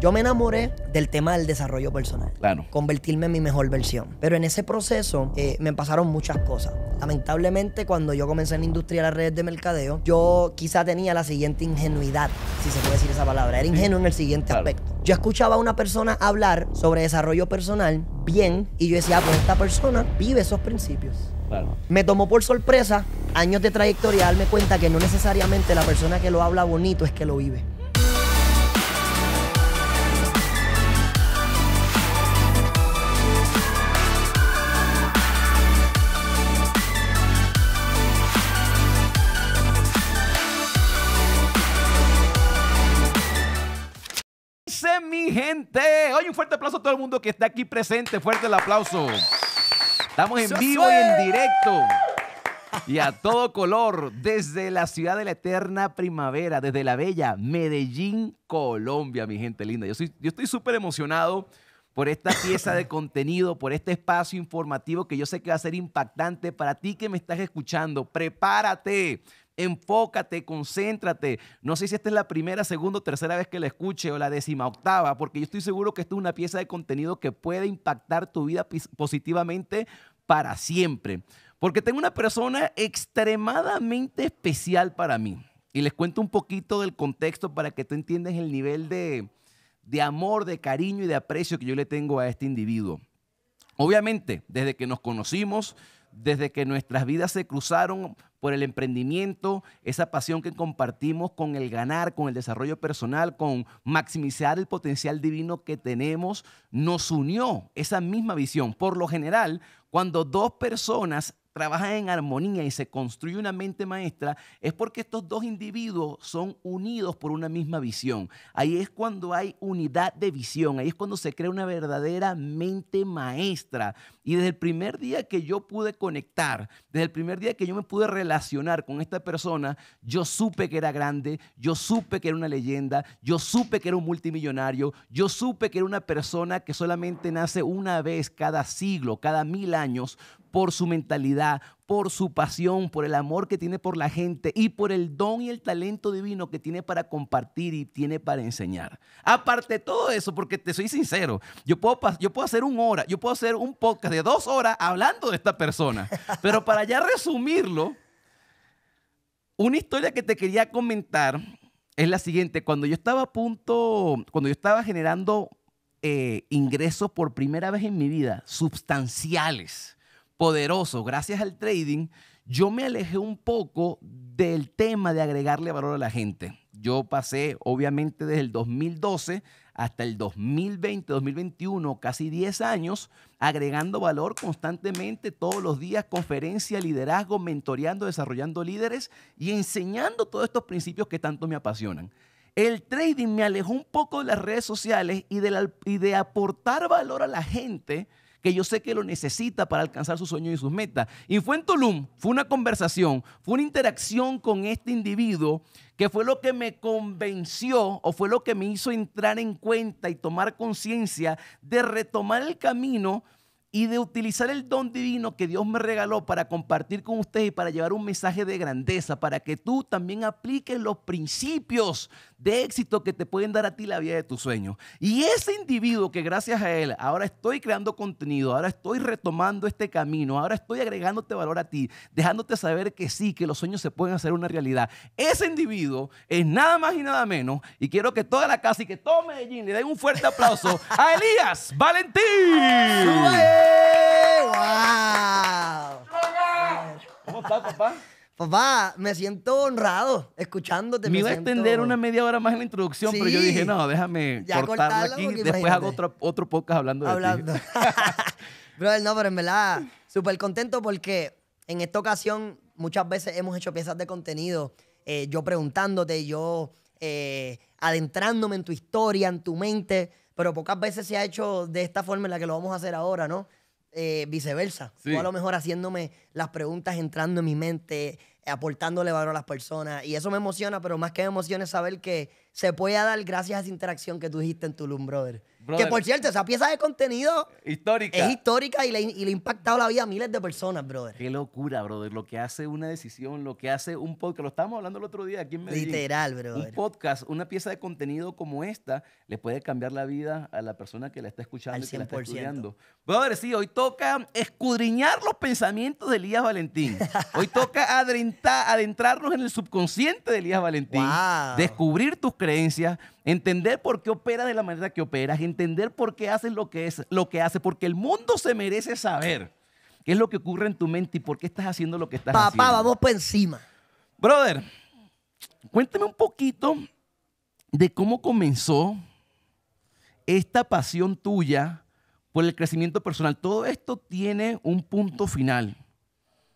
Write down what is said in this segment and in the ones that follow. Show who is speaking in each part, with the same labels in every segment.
Speaker 1: Yo me enamoré del tema del desarrollo personal. Claro. Convertirme en mi mejor versión. Pero en ese proceso eh, me pasaron muchas cosas. Lamentablemente, cuando yo comencé en la industria de las redes de mercadeo, yo quizá tenía la siguiente ingenuidad, si se puede decir esa palabra. Era ingenuo en el siguiente aspecto. Yo escuchaba a una persona hablar sobre desarrollo personal bien y yo decía, ah, pues esta persona vive esos principios. Claro. Me tomó por sorpresa años de trayectoria darme cuenta que no necesariamente la persona que lo habla bonito es que lo vive.
Speaker 2: Hoy Oye, un fuerte aplauso a todo el mundo que está aquí presente. Fuerte el aplauso. Estamos en vivo y en directo. Y a todo color, desde la ciudad de la eterna primavera, desde la bella Medellín, Colombia, mi gente linda. Yo, yo estoy súper emocionado por esta pieza de contenido, por este espacio informativo que yo sé que va a ser impactante para ti que me estás escuchando. Prepárate, Enfócate, concéntrate. No sé si esta es la primera, segunda o tercera vez que la escuche o la décima octava, porque yo estoy seguro que esto es una pieza de contenido que puede impactar tu vida positivamente para siempre. Porque tengo una persona extremadamente especial para mí. Y les cuento un poquito del contexto para que tú entiendas el nivel de, de amor, de cariño y de aprecio que yo le tengo a este individuo. Obviamente, desde que nos conocimos, desde que nuestras vidas se cruzaron por el emprendimiento, esa pasión que compartimos con el ganar, con el desarrollo personal, con maximizar el potencial divino que tenemos, nos unió esa misma visión. Por lo general, cuando dos personas trabajan en armonía y se construye una mente maestra, es porque estos dos individuos son unidos por una misma visión. Ahí es cuando hay unidad de visión, ahí es cuando se crea una verdadera mente maestra. Y desde el primer día que yo pude conectar, desde el primer día que yo me pude relacionar con esta persona, yo supe que era grande, yo supe que era una leyenda, yo supe que era un multimillonario, yo supe que era una persona que solamente nace una vez cada siglo, cada mil años, por su mentalidad, por su pasión, por el amor que tiene por la gente y por el don y el talento divino que tiene para compartir y tiene para enseñar. Aparte de todo eso, porque te soy sincero, yo puedo, hacer una hora, yo puedo hacer un podcast de dos horas hablando de esta persona, pero para ya resumirlo, una historia que te quería comentar es la siguiente. Cuando yo estaba a punto, cuando yo estaba generando eh, ingresos por primera vez en mi vida, sustanciales, poderoso. Gracias al trading, yo me alejé un poco del tema de agregarle valor a la gente. Yo pasé, obviamente, desde el 2012 hasta el 2020, 2021, casi 10 años, agregando valor constantemente, todos los días, conferencia, liderazgo, mentoreando, desarrollando líderes y enseñando todos estos principios que tanto me apasionan. El trading me alejó un poco de las redes sociales y de, y de aportar valor a la gente que yo sé que lo necesita para alcanzar sus sueños y sus metas. Y fue en Tulum, fue una conversación, fue una interacción con este individuo que fue lo que me convenció o fue lo que me hizo entrar en cuenta y tomar conciencia de retomar el camino y de utilizar el don divino que Dios me regaló para compartir con ustedes y para llevar un mensaje de grandeza, para que tú también apliques los principios de éxito que te pueden dar a ti la vida de tus sueños. Y ese individuo que gracias a él ahora estoy creando contenido, ahora estoy retomando este camino, ahora estoy agregándote valor a ti, dejándote saber que sí, que los sueños se pueden hacer una realidad. Ese individuo es nada más y nada menos. Y quiero que toda la casa y que todo Medellín
Speaker 1: le den un fuerte aplauso a Elías Valentín. ¡Wow! ¿Cómo papá? Papá, me siento honrado escuchándote. Me, iba a extender una media hora más en la introducción, pero yo dije, no,
Speaker 2: déjame ya cortarlo, aquí. Después hago otro, otro, podcast hablando de Hablando. Ti.
Speaker 1: Brother, no, pero en verdad, súper contento porque en esta ocasión muchas veces hemos hecho piezas de contenido. Eh, yo preguntándote, yo eh, adentrándome en tu historia, en tu mente, pero pocas veces se ha hecho de esta forma en la que lo vamos a hacer ahora, ¿no? Eh, viceversa. o a lo mejor haciéndome las preguntas, entrando en mi mente, aportándole valor a las personas. Y eso me emociona, pero más que me emociona es saber que se puede dar gracias a esa interacción que tú dijiste en Tulum, brother. Que por cierto, esa pieza de contenido
Speaker 2: histórica. es
Speaker 1: histórica y le, ha impactado la vida a miles de personas, brother.
Speaker 2: Qué locura, brother. Lo que hace una decisión, lo que hace un podcast. Lo estábamos hablando el otro día aquí en Medellín. Literal, brother. Un podcast, una pieza de contenido como esta, le puede cambiar la vida a la persona que la está escuchando y que la está estudiando. Brother, sí, hoy toca escudriñar los pensamientos de Elías Valentín. Hoy toca adentrarnos en el subconsciente de Elías Valentín. Descubrir tus creencias Entender por qué opera de la manera que operas, entender por qué haces lo que, es, lo que hace, porque el mundo se merece saber qué es lo que ocurre en tu mente y por qué estás haciendo lo que estás Papá, haciendo. Papá, vamos por encima. Brother, cuéntame un poquito de cómo comenzó esta pasión tuya por el crecimiento personal. Todo esto tiene un punto final.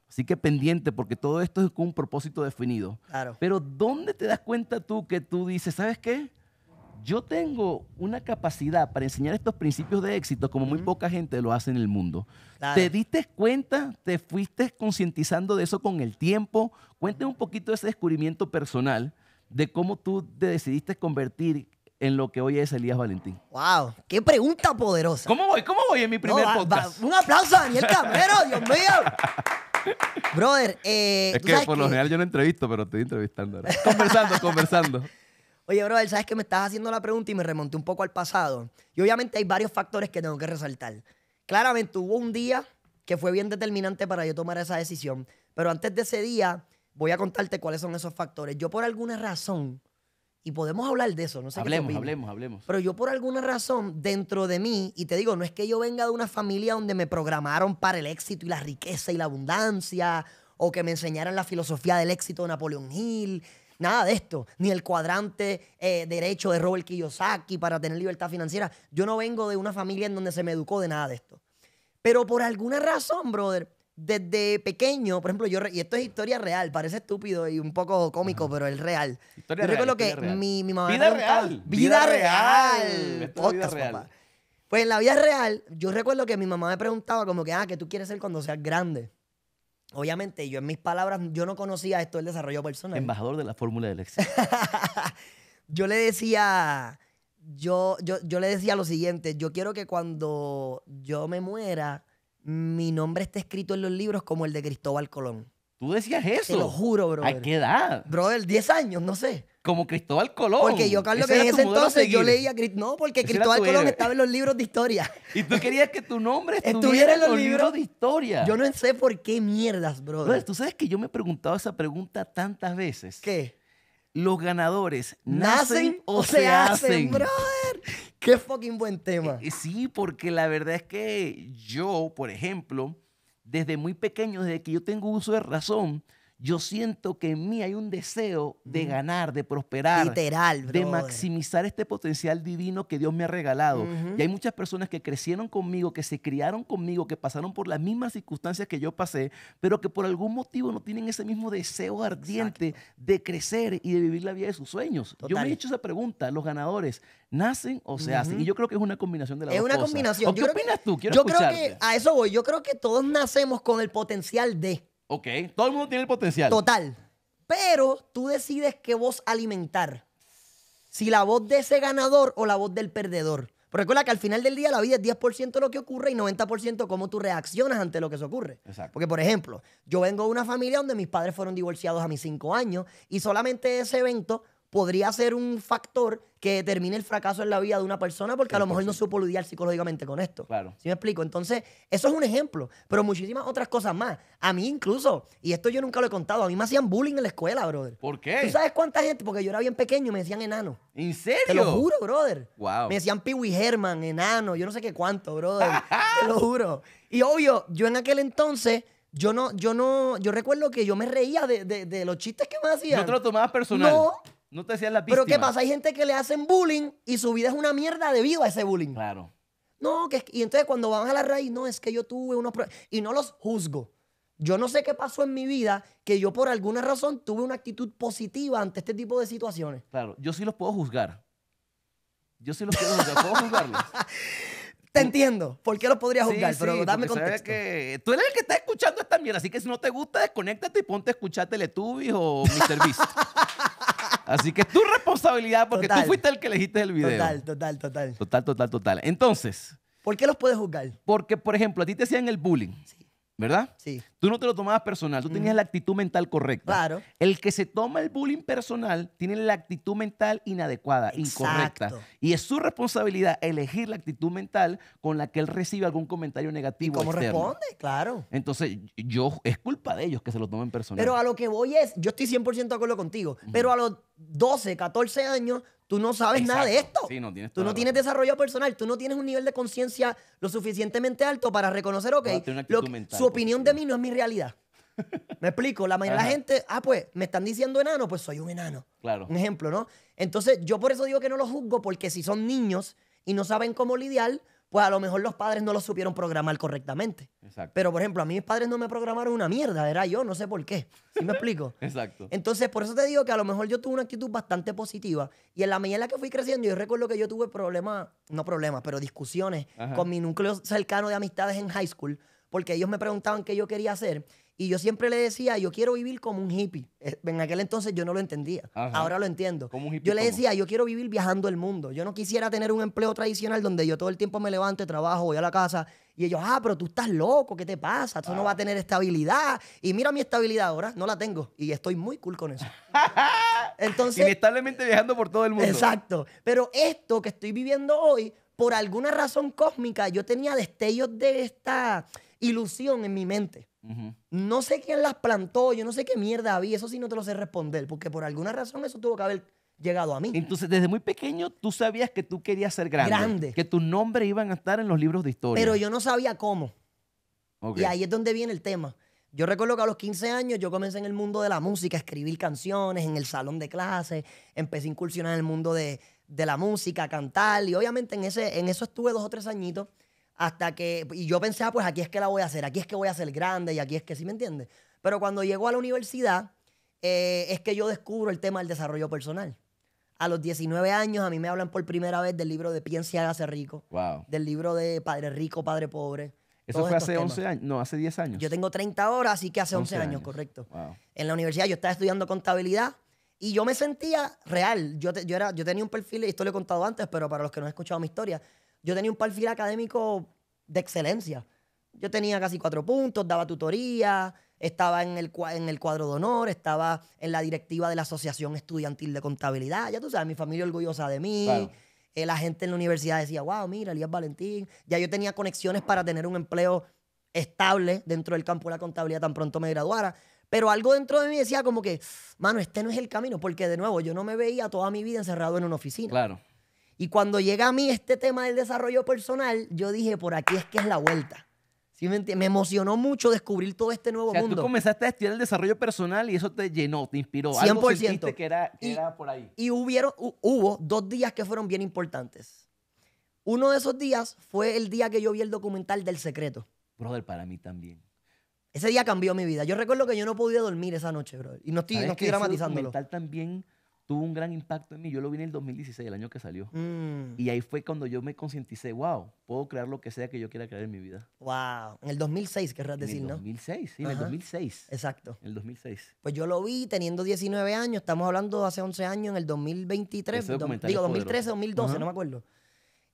Speaker 2: Así que pendiente, porque todo esto es con un propósito definido. Claro. Pero ¿dónde te das cuenta tú que tú dices, ¿sabes qué? yo tengo una capacidad para enseñar estos principios de éxito como muy poca gente lo hace en el mundo. ¿Te diste cuenta? ¿Te fuiste concientizando de eso con el tiempo? Cuéntame un poquito de ese descubrimiento personal de cómo tú te decidiste convertir en lo que hoy es Elías
Speaker 1: Valentín. ¡Wow! ¡Qué pregunta poderosa! ¿Cómo voy? ¿Cómo voy en mi primer podcast? un aplauso a Daniel Camero, Dios mío. Brother, eh, es que por lo general yo no entrevisto, pero estoy
Speaker 2: entrevistando. Ahora. Conversando, conversando.
Speaker 1: Oye, brother, sabes que me estás haciendo la pregunta y me remonté un poco al pasado. Y obviamente hay varios factores que tengo que resaltar. Claramente hubo un día que fue bien determinante para yo tomar esa decisión. Pero antes de ese día, voy a contarte cuáles son esos factores. Yo por alguna razón, y podemos hablar de eso, no sé Hablemos,
Speaker 2: hablemos, hablemos. Pero
Speaker 1: yo por alguna razón, dentro de mí, y te digo, no es que yo venga de una familia donde me programaron para el éxito y la riqueza y la abundancia, o que me enseñaran la filosofía del éxito de Napoleón Hill, nada de esto, ni el cuadrante eh, derecho de Robert Kiyosaki para tener libertad financiera. Yo no vengo de una familia en donde se me educó de nada de esto. Pero por alguna razón, brother, desde pequeño, por ejemplo, yo, y esto es historia real, parece estúpido y un poco cómico, pero es real. recuerdo que Mi, Vida real. Vida, real. vida real. Pues en la vida real, yo recuerdo que mi mamá me preguntaba como que, ah, que tú quieres ser cuando seas grande? Obviamente, yo en mis palabras, yo no conocía esto del desarrollo personal.
Speaker 2: Embajador de la fórmula del éxito.
Speaker 1: yo le decía, yo, yo, le decía lo siguiente, yo quiero que cuando yo me muera, mi nombre esté escrito en los libros como el de Cristóbal Colón. ¿Tú decías eso? Te lo juro, bro. ¿A qué edad? Brother, 10 años, no sé
Speaker 2: como Cristóbal
Speaker 1: Colón. Porque yo, Carlos, que en ese entonces yo leía no,
Speaker 2: porque Cristóbal Colón estaba en los libros
Speaker 1: de historia. Y tú querías que tu nombre estuviera, en los libros? de
Speaker 2: historia. Yo no sé por qué mierdas, brother. Tú sabes que yo me he preguntado esa pregunta tantas veces. ¿Qué? Los ganadores nacen, o se, hacen? hacen, brother. Qué fucking buen tema. Eh, eh, sí, porque la verdad es que yo, por ejemplo, desde muy pequeño, desde que yo tengo uso de razón, yo siento que en mí hay un deseo de ganar, de prosperar, de maximizar este potencial divino que Dios me ha regalado. Y hay muchas personas que crecieron conmigo, que se criaron conmigo, que pasaron por las mismas circunstancias que yo pasé, pero que por algún motivo no tienen ese mismo deseo ardiente de crecer y de vivir la vida de sus sueños. Yo me he hecho esa pregunta, los ganadores, ¿nacen o se hacen? Y yo creo que es una combinación de las dos Es una combinación. ¿Qué opinas tú? yo creo que
Speaker 1: a eso voy. Yo creo que todos nacemos con el potencial de Ok, todo el mundo tiene el potencial. Total. Pero tú decides qué voz alimentar. Si la voz de ese ganador o la voz del perdedor. Porque recuerda que al final del día la vida es 10% lo que ocurre y 90% cómo tú reaccionas ante lo que se ocurre. Exacto. Porque, por ejemplo, yo vengo de una familia donde mis padres fueron divorciados a mis 5 años y solamente ese evento podría ser un factor que determine el fracaso en la vida de una persona porque a lo mejor no supo lidiar psicológicamente con esto. Claro. ¿Sí me explico? Entonces, eso es un ejemplo, pero muchísimas otras cosas más. A mí incluso, y esto yo nunca lo he contado, a mí me hacían bullying en la escuela, brother. ¿Por qué? ¿Tú sabes cuánta gente? Porque yo era bien pequeño y me decían enano. ¿En serio? Te lo juro, brother. Me decían Piwi Herman, enano, yo no sé qué cuánto, brother. Te lo juro. Y obvio, yo en aquel entonces... Yo no, yo no, yo recuerdo que yo me reía de, los chistes que me hacían. No te lo tomabas personal. No,
Speaker 2: no te la Pero ¿qué pasa? Hay
Speaker 1: gente que le hacen bullying y su vida es una mierda debido a ese bullying. Claro. No, que, y entonces cuando van a la raíz, no, es que yo tuve unos problemas. Y no los juzgo. Yo no sé qué pasó en mi vida que yo por alguna razón tuve una actitud positiva ante este tipo de situaciones.
Speaker 2: Claro, yo sí los puedo juzgar.
Speaker 1: Yo sí los puedo juzgar. Te entiendo. ¿Por qué los podría juzgar? pero dame contexto.
Speaker 2: tú eres el que está escuchando esta mierda, así que si no te gusta, desconéctate y ponte a escuchar Teletubbies o Mr. Beast. Así que es tu responsabilidad porque tú fuiste el que elegiste el video. Total, total, total. Total, total, total. Entonces. ¿Por qué los puedes juzgar? Porque, por ejemplo, a ti te hacían el bullying. Sí. ¿Verdad? Sí. Tú no te lo tomabas personal, tú tenías la actitud mental correcta. Claro. El que se toma el bullying personal tiene la actitud mental inadecuada, incorrecta. Y es su responsabilidad elegir la actitud mental con la que él recibe algún comentario negativo. ¿Y ¿Cómo responde? Claro. Entonces, yo es culpa de ellos que se lo tomen personal. Pero
Speaker 1: a lo que voy es, yo estoy 100% de acuerdo contigo, pero a los 12, 14 años, tú no sabes nada de esto. Sí, no tienes tú no tienes desarrollo personal, tú no tienes un nivel de conciencia lo suficientemente alto para reconocer, ok, su opinión de mí no es mi realidad. ¿Me explico? La mayoría de la gente, ah, pues, me están diciendo enano, pues soy un enano. Claro. Un ejemplo, ¿no? Entonces, yo por eso digo que no lo juzgo, porque si son niños y no saben cómo lidiar, pues a lo mejor los padres no los supieron programar correctamente. Exacto. Pero, por ejemplo, a mí mis padres no me programaron una mierda, era yo, no sé por qué. ¿Sí me explico? Exacto. Entonces, por eso te digo que a lo mejor yo tuve una actitud bastante positiva. Y en la medida en la que fui creciendo, yo recuerdo que yo tuve problemas, no problemas, pero discusiones con mi núcleo cercano de amistades en high school porque ellos me preguntaban qué yo quería hacer y yo siempre le decía, yo quiero vivir como un hippie. Eh, en aquel entonces yo no lo entendía. Ahora lo entiendo. yo le decía, yo quiero vivir viajando el mundo. Yo no quisiera tener un empleo tradicional donde yo todo el tiempo me levanto, trabajo, voy a la casa. Y ellos, ah, pero tú estás loco, ¿qué te pasa? Tú no vas a tener estabilidad. Y mira mi estabilidad ahora, no la tengo. Y estoy muy cool con eso. entonces, Inestablemente viajando por todo el mundo. Exacto. Pero esto que estoy viviendo hoy, por alguna razón cósmica, yo tenía destellos de esta ilusión en mi mente. No sé quién las plantó, yo no sé qué mierda había, eso sí no te lo sé responder, porque por alguna razón eso tuvo que haber llegado a mí. Entonces, desde muy pequeño tú sabías que tú querías ser grande.
Speaker 2: Que tu nombre iban a estar en los libros de historia. Pero yo
Speaker 1: no sabía cómo. Y ahí es donde viene el tema. Yo recuerdo que a los 15 años yo comencé en el mundo de la música, escribir canciones en el salón de clases, empecé a incursionar en el mundo de, la música, cantar, y obviamente en, en eso estuve dos o tres añitos hasta que, y yo pensaba, ah, pues aquí es que la voy a hacer, aquí es que voy a ser grande y aquí es que, ¿sí me entiende. Pero cuando llego a la universidad, eh, es que yo descubro el tema del desarrollo personal. A los 19 años a mí me hablan por primera vez del libro de Piensa y rico. Wow. Del libro de Padre Rico, Padre Pobre. Eso fue hace 11 años, no, hace 10 años. Yo tengo 30 horas, así que hace 11, años, correcto. En la universidad yo estaba estudiando contabilidad y yo me sentía real. Yo, yo, era, yo tenía un perfil, y esto lo he contado antes, pero para los que no han escuchado mi historia, yo tenía un perfil académico de excelencia. Yo tenía casi cuatro puntos, daba tutoría, estaba en el, en el cuadro de honor, estaba en la directiva de la Asociación Estudiantil de Contabilidad. Ya tú sabes, mi familia orgullosa de mí. Eh, la gente en la universidad decía, wow, mira, Elías Valentín. Ya yo tenía conexiones para tener un empleo estable dentro del campo de la contabilidad tan pronto me graduara. Pero algo dentro de mí decía como que, mano, este no es el camino, porque de nuevo yo no me veía toda mi vida encerrado en una oficina. Claro. Y cuando llega a mí este tema del desarrollo personal, yo dije, por aquí es que es la vuelta. ¿Sí me, me emocionó mucho descubrir todo este nuevo o sea, Tú comenzaste
Speaker 2: a estudiar el desarrollo personal y eso te llenó, te inspiró. 100%. Algo sentiste que era,
Speaker 1: por ahí. Y hubieron, hubo dos días que fueron bien importantes. Uno de esos días fue el día que yo vi el documental del secreto.
Speaker 2: Brother, para mí también.
Speaker 1: Ese día cambió mi vida. Yo recuerdo que yo no podía dormir esa noche, brother. Y no estoy, no estoy dramatizándolo. El documental
Speaker 2: también tuvo un gran impacto en mí. Yo lo vi en el 2016, el año que salió.
Speaker 1: Mm.
Speaker 2: Y ahí fue cuando yo me concienticé, wow, puedo crear lo que sea que yo quiera crear en mi vida. Wow,
Speaker 1: en el 2006 querrás decir, ¿no? En el 2006, sí, en el 2006. Exacto. En el 2006. Pues yo lo vi teniendo 19 años, estamos hablando hace 11 años, en el 2023, digo 2013, 2012, no me acuerdo.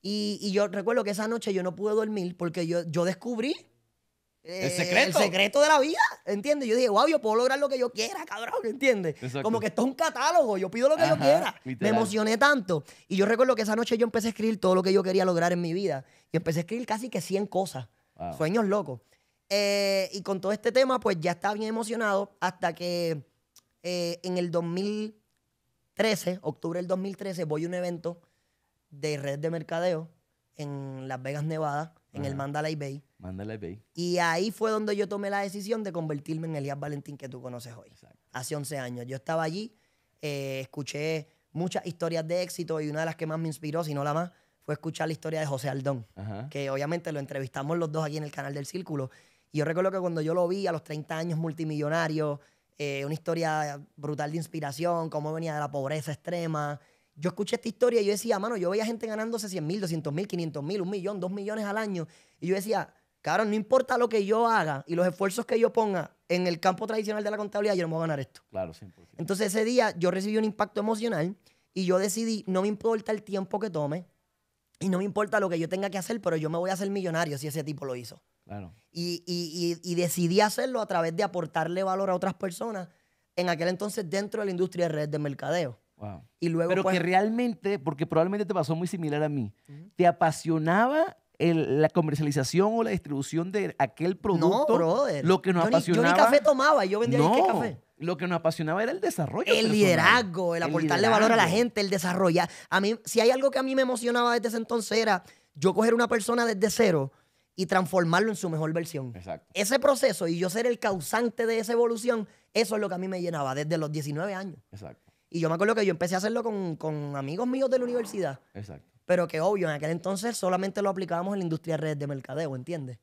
Speaker 1: Y, yo recuerdo que esa noche yo no pude dormir porque yo, yo descubrí el eh, secreto. El secreto de la vida, ¿entiendes? Yo dije, wow, yo puedo lograr lo que yo quiera, cabrón, ¿entiendes? Como que esto es un catálogo, yo pido lo que yo quiera. Me emocioné tanto. Y yo recuerdo que esa noche yo empecé a escribir todo lo que yo quería lograr en mi vida. Y empecé a escribir casi que 100 cosas. Sueños locos. Eh, y con todo este tema, pues ya estaba bien emocionado hasta que eh, en el 2013, octubre del 2013, voy a un evento de red de mercadeo en Las Vegas, Nevada, en el Mandalay Bay Mándale pay. Y ahí fue donde yo tomé la decisión de convertirme en Elías Valentín que tú conoces hoy. Hace 11 años. Yo estaba allí, eh, escuché muchas historias de éxito y una de las que más me inspiró, si no la más, fue escuchar la historia de José Aldón, que obviamente lo entrevistamos los dos aquí en el canal del Círculo. Y yo recuerdo que cuando yo lo vi a los 30 años multimillonario, eh, una historia brutal de inspiración, cómo venía de la pobreza extrema. Yo escuché esta historia y yo decía, mano, yo veía gente ganándose 100 mil, 200 mil, 500 mil, un millón, dos millones al año. Y yo decía, Claro, no importa lo que yo haga y los esfuerzos que yo ponga en el campo tradicional de la contabilidad, yo no me voy a ganar esto. Claro, 100%. Entonces ese día yo recibí un impacto emocional y yo decidí, no me importa el tiempo que tome y no me importa lo que yo tenga que hacer, pero yo me voy a hacer millonario si ese tipo lo hizo. Claro. Y, decidí hacerlo a través de aportarle valor a otras personas en aquel entonces dentro de la industria de redes de mercadeo.
Speaker 2: Wow. Y luego, Pero que pues, realmente, porque probablemente te pasó muy similar a mí, te apasionaba la comercialización o la distribución de aquel producto. No, Lo que nos yo ni, Yo ni café tomaba,
Speaker 1: yo vendía no, café.
Speaker 2: Lo que nos apasionaba era el desarrollo. El liderazgo, el, aportarle valor a la gente,
Speaker 1: el desarrollar. A mí, si hay algo que a mí me emocionaba desde ese entonces era yo coger una persona desde cero y transformarlo en su mejor versión. Exacto. Ese proceso y yo ser el causante de esa evolución, eso es lo que a mí me llenaba desde los 19 años. Exacto. Y yo me acuerdo que yo empecé a hacerlo con amigos míos de la universidad. Exacto pero que obvio, en aquel entonces solamente lo aplicábamos en la industria de redes de mercadeo, ¿entiendes?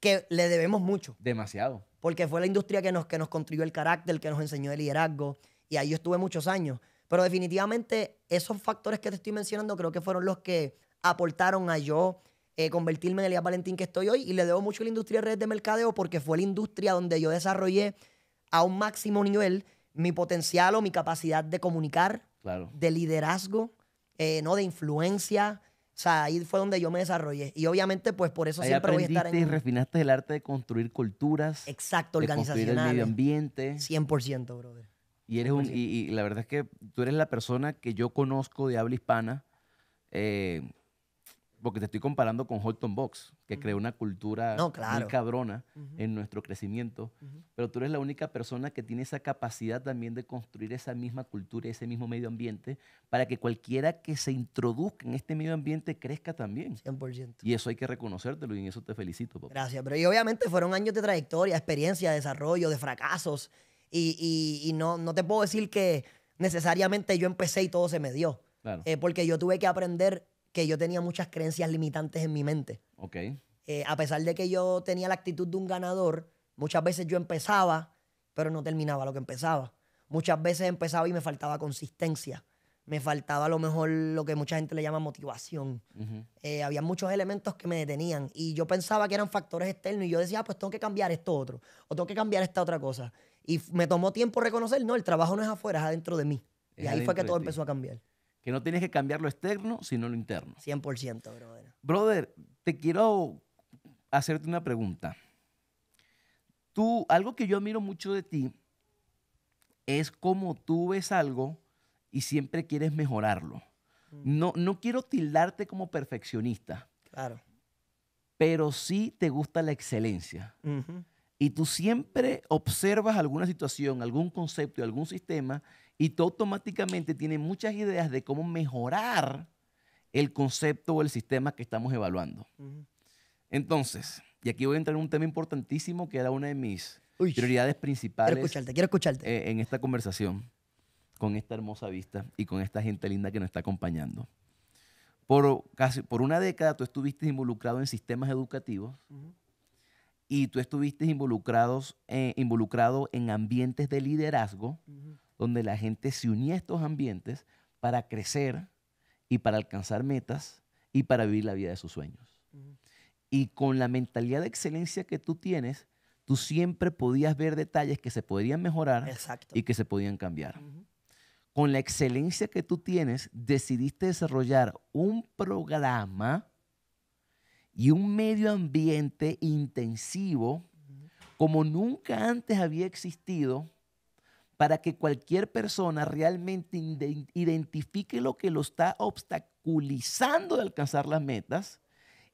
Speaker 1: Que le debemos mucho.
Speaker 2: Demasiado.
Speaker 1: Porque fue la industria que nos, que nos construyó el carácter, que nos enseñó el liderazgo, y ahí estuve muchos años. Pero definitivamente esos factores que te estoy mencionando creo que fueron los que aportaron a yo eh, convertirme en el Elías Valentín que estoy hoy, y le debo mucho a la industria de redes de mercadeo porque fue la industria donde yo desarrollé a un máximo nivel mi potencial o mi capacidad de comunicar, de liderazgo, eh, ¿no? De influencia. O sea, ahí fue donde yo me desarrollé. Y obviamente, pues por eso siempre voy a estar en. y
Speaker 2: refinaste el arte de construir culturas.
Speaker 1: Exacto, organizacionales. medio ambiente. 100%, brother. Y, eres Un, y, y, la
Speaker 2: verdad es que tú eres la persona que yo conozco de habla hispana eh, porque te estoy comparando con Holton Box, que creó una cultura muy cabrona en nuestro crecimiento, pero tú eres la única persona que tiene esa capacidad también de construir esa misma cultura, ese mismo medio ambiente, para que cualquiera que se introduzca en este medio ambiente crezca
Speaker 1: también. 100%.
Speaker 2: Y eso hay que reconocértelo y en eso te felicito.
Speaker 1: Gracias, pero y obviamente fueron años de trayectoria, experiencia, desarrollo, de fracasos, y, y, no, no te puedo decir que necesariamente yo empecé y todo se me dio, claro. Eh, porque yo tuve que aprender que yo tenía muchas creencias limitantes en mi mente. Eh, a pesar de que yo tenía la actitud de un ganador, muchas veces yo empezaba, pero no terminaba lo que empezaba. Muchas veces empezaba y me faltaba consistencia. Me faltaba a lo mejor lo que mucha gente le llama motivación. Eh, había muchos elementos que me detenían y yo pensaba que eran factores externos y yo decía, ah, pues tengo que cambiar esto otro o tengo que cambiar esta otra cosa. Y me tomó tiempo reconocer, no, el trabajo no es afuera, es adentro de mí.
Speaker 2: y ahí fue que todo empezó a cambiar. Que no tienes que cambiar lo externo, sino lo interno.
Speaker 1: 100%, brother.
Speaker 2: Brother, te quiero hacerte una pregunta. Tú, algo que yo admiro mucho de ti es como tú ves algo y siempre quieres mejorarlo. Mm. No, no quiero tildarte como perfeccionista. Claro. Pero sí te gusta la excelencia. Y tú siempre observas alguna situación, algún concepto, algún sistema y tú automáticamente tienes muchas ideas de cómo mejorar el concepto o el sistema que estamos evaluando. Entonces, y aquí voy a entrar en un tema importantísimo que era una de mis prioridades principales. Quiero escucharte, quiero escucharte. Eh, en esta conversación, con esta hermosa vista y con esta gente linda que nos está acompañando. Por, casi, por una década tú estuviste involucrado en sistemas educativos y tú estuviste involucrados, eh, involucrado en ambientes de liderazgo donde la gente se unía a estos ambientes para crecer y para alcanzar metas y para vivir la vida de sus sueños. Y con la mentalidad de excelencia que tú tienes, tú siempre podías ver detalles que se podrían mejorar y que se podían cambiar. Con la excelencia que tú tienes, decidiste desarrollar un programa y un medio ambiente intensivo como nunca antes había existido para que cualquier persona realmente identifique lo que lo está obstaculizando de alcanzar las metas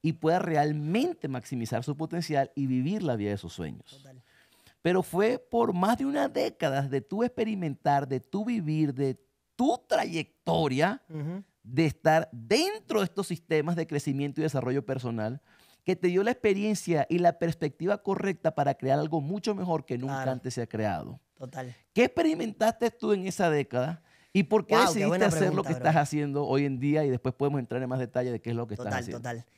Speaker 2: y pueda realmente maximizar su potencial y vivir la vida de sus sueños. Pero fue por más de una década de tu experimentar, de tu vivir, de tu trayectoria, de estar dentro de estos sistemas de crecimiento y desarrollo personal, que te dio la experiencia y la perspectiva correcta para crear algo mucho mejor que nunca antes se ha creado. Total. ¿Qué experimentaste tú en esa década? ¿Y por qué decidiste hacer lo que estás haciendo hoy en día? Y después podemos entrar en más detalle de qué es lo que estás haciendo. Total,
Speaker 1: total.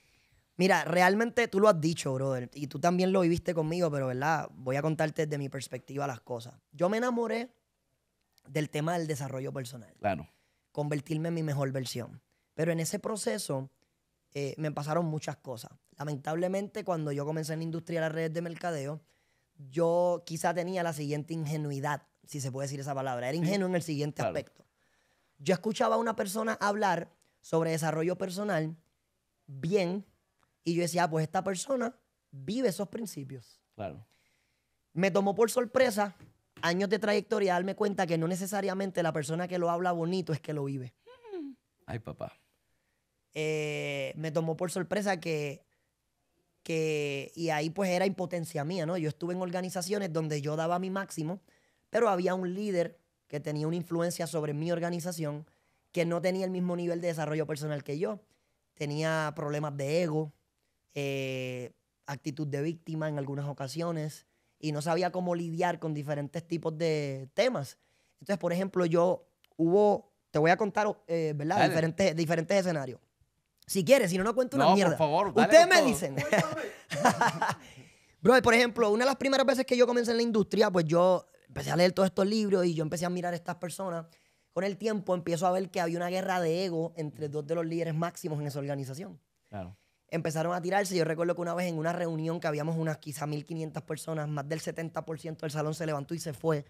Speaker 1: Mira, realmente tú lo has dicho, brother, y tú también lo viviste conmigo, pero verdad, voy a contarte desde mi perspectiva las cosas. Yo me enamoré del tema del desarrollo personal. Claro. Convertirme en mi mejor versión. Pero en ese proceso, eh, me pasaron muchas cosas. Lamentablemente, cuando yo comencé en la industria de las redes de mercadeo, yo quizá tenía la siguiente ingenuidad, si se puede decir esa palabra. Era ingenuo en el siguiente aspecto. Yo escuchaba a una persona hablar sobre desarrollo personal bien y yo decía, ah, pues esta persona vive esos principios. Claro. Me tomó por sorpresa años de trayectoria darme cuenta que no necesariamente la persona que lo habla bonito es que lo vive. Ay, papá. Eh, me tomó por sorpresa que, que, y ahí pues era impotencia mía, ¿no? Yo estuve en organizaciones donde yo daba mi máximo, pero había un líder que tenía una influencia sobre mi organización que no tenía el mismo nivel de desarrollo personal que yo. Tenía problemas de ego, eh, actitud de víctima en algunas ocasiones y no sabía cómo lidiar con diferentes tipos de temas. Entonces, por ejemplo, yo hubo, te voy a contar, eh, ¿verdad? Diferentes, diferentes escenarios. Si quieres, si no, no cuento una mierda. por favor, Ustedes me dicen. Bro, por ejemplo, una de las primeras veces que yo comencé en la industria, pues yo empecé a leer todos estos libros y yo empecé a mirar a estas personas. Con el tiempo empiezo a ver que había una guerra de ego entre dos de los líderes máximos en esa organización. Claro. Empezaron a tirarse. Yo recuerdo que una vez en una reunión que habíamos unas quizá 1.500 personas, más del 70% del salón se levantó y se fue.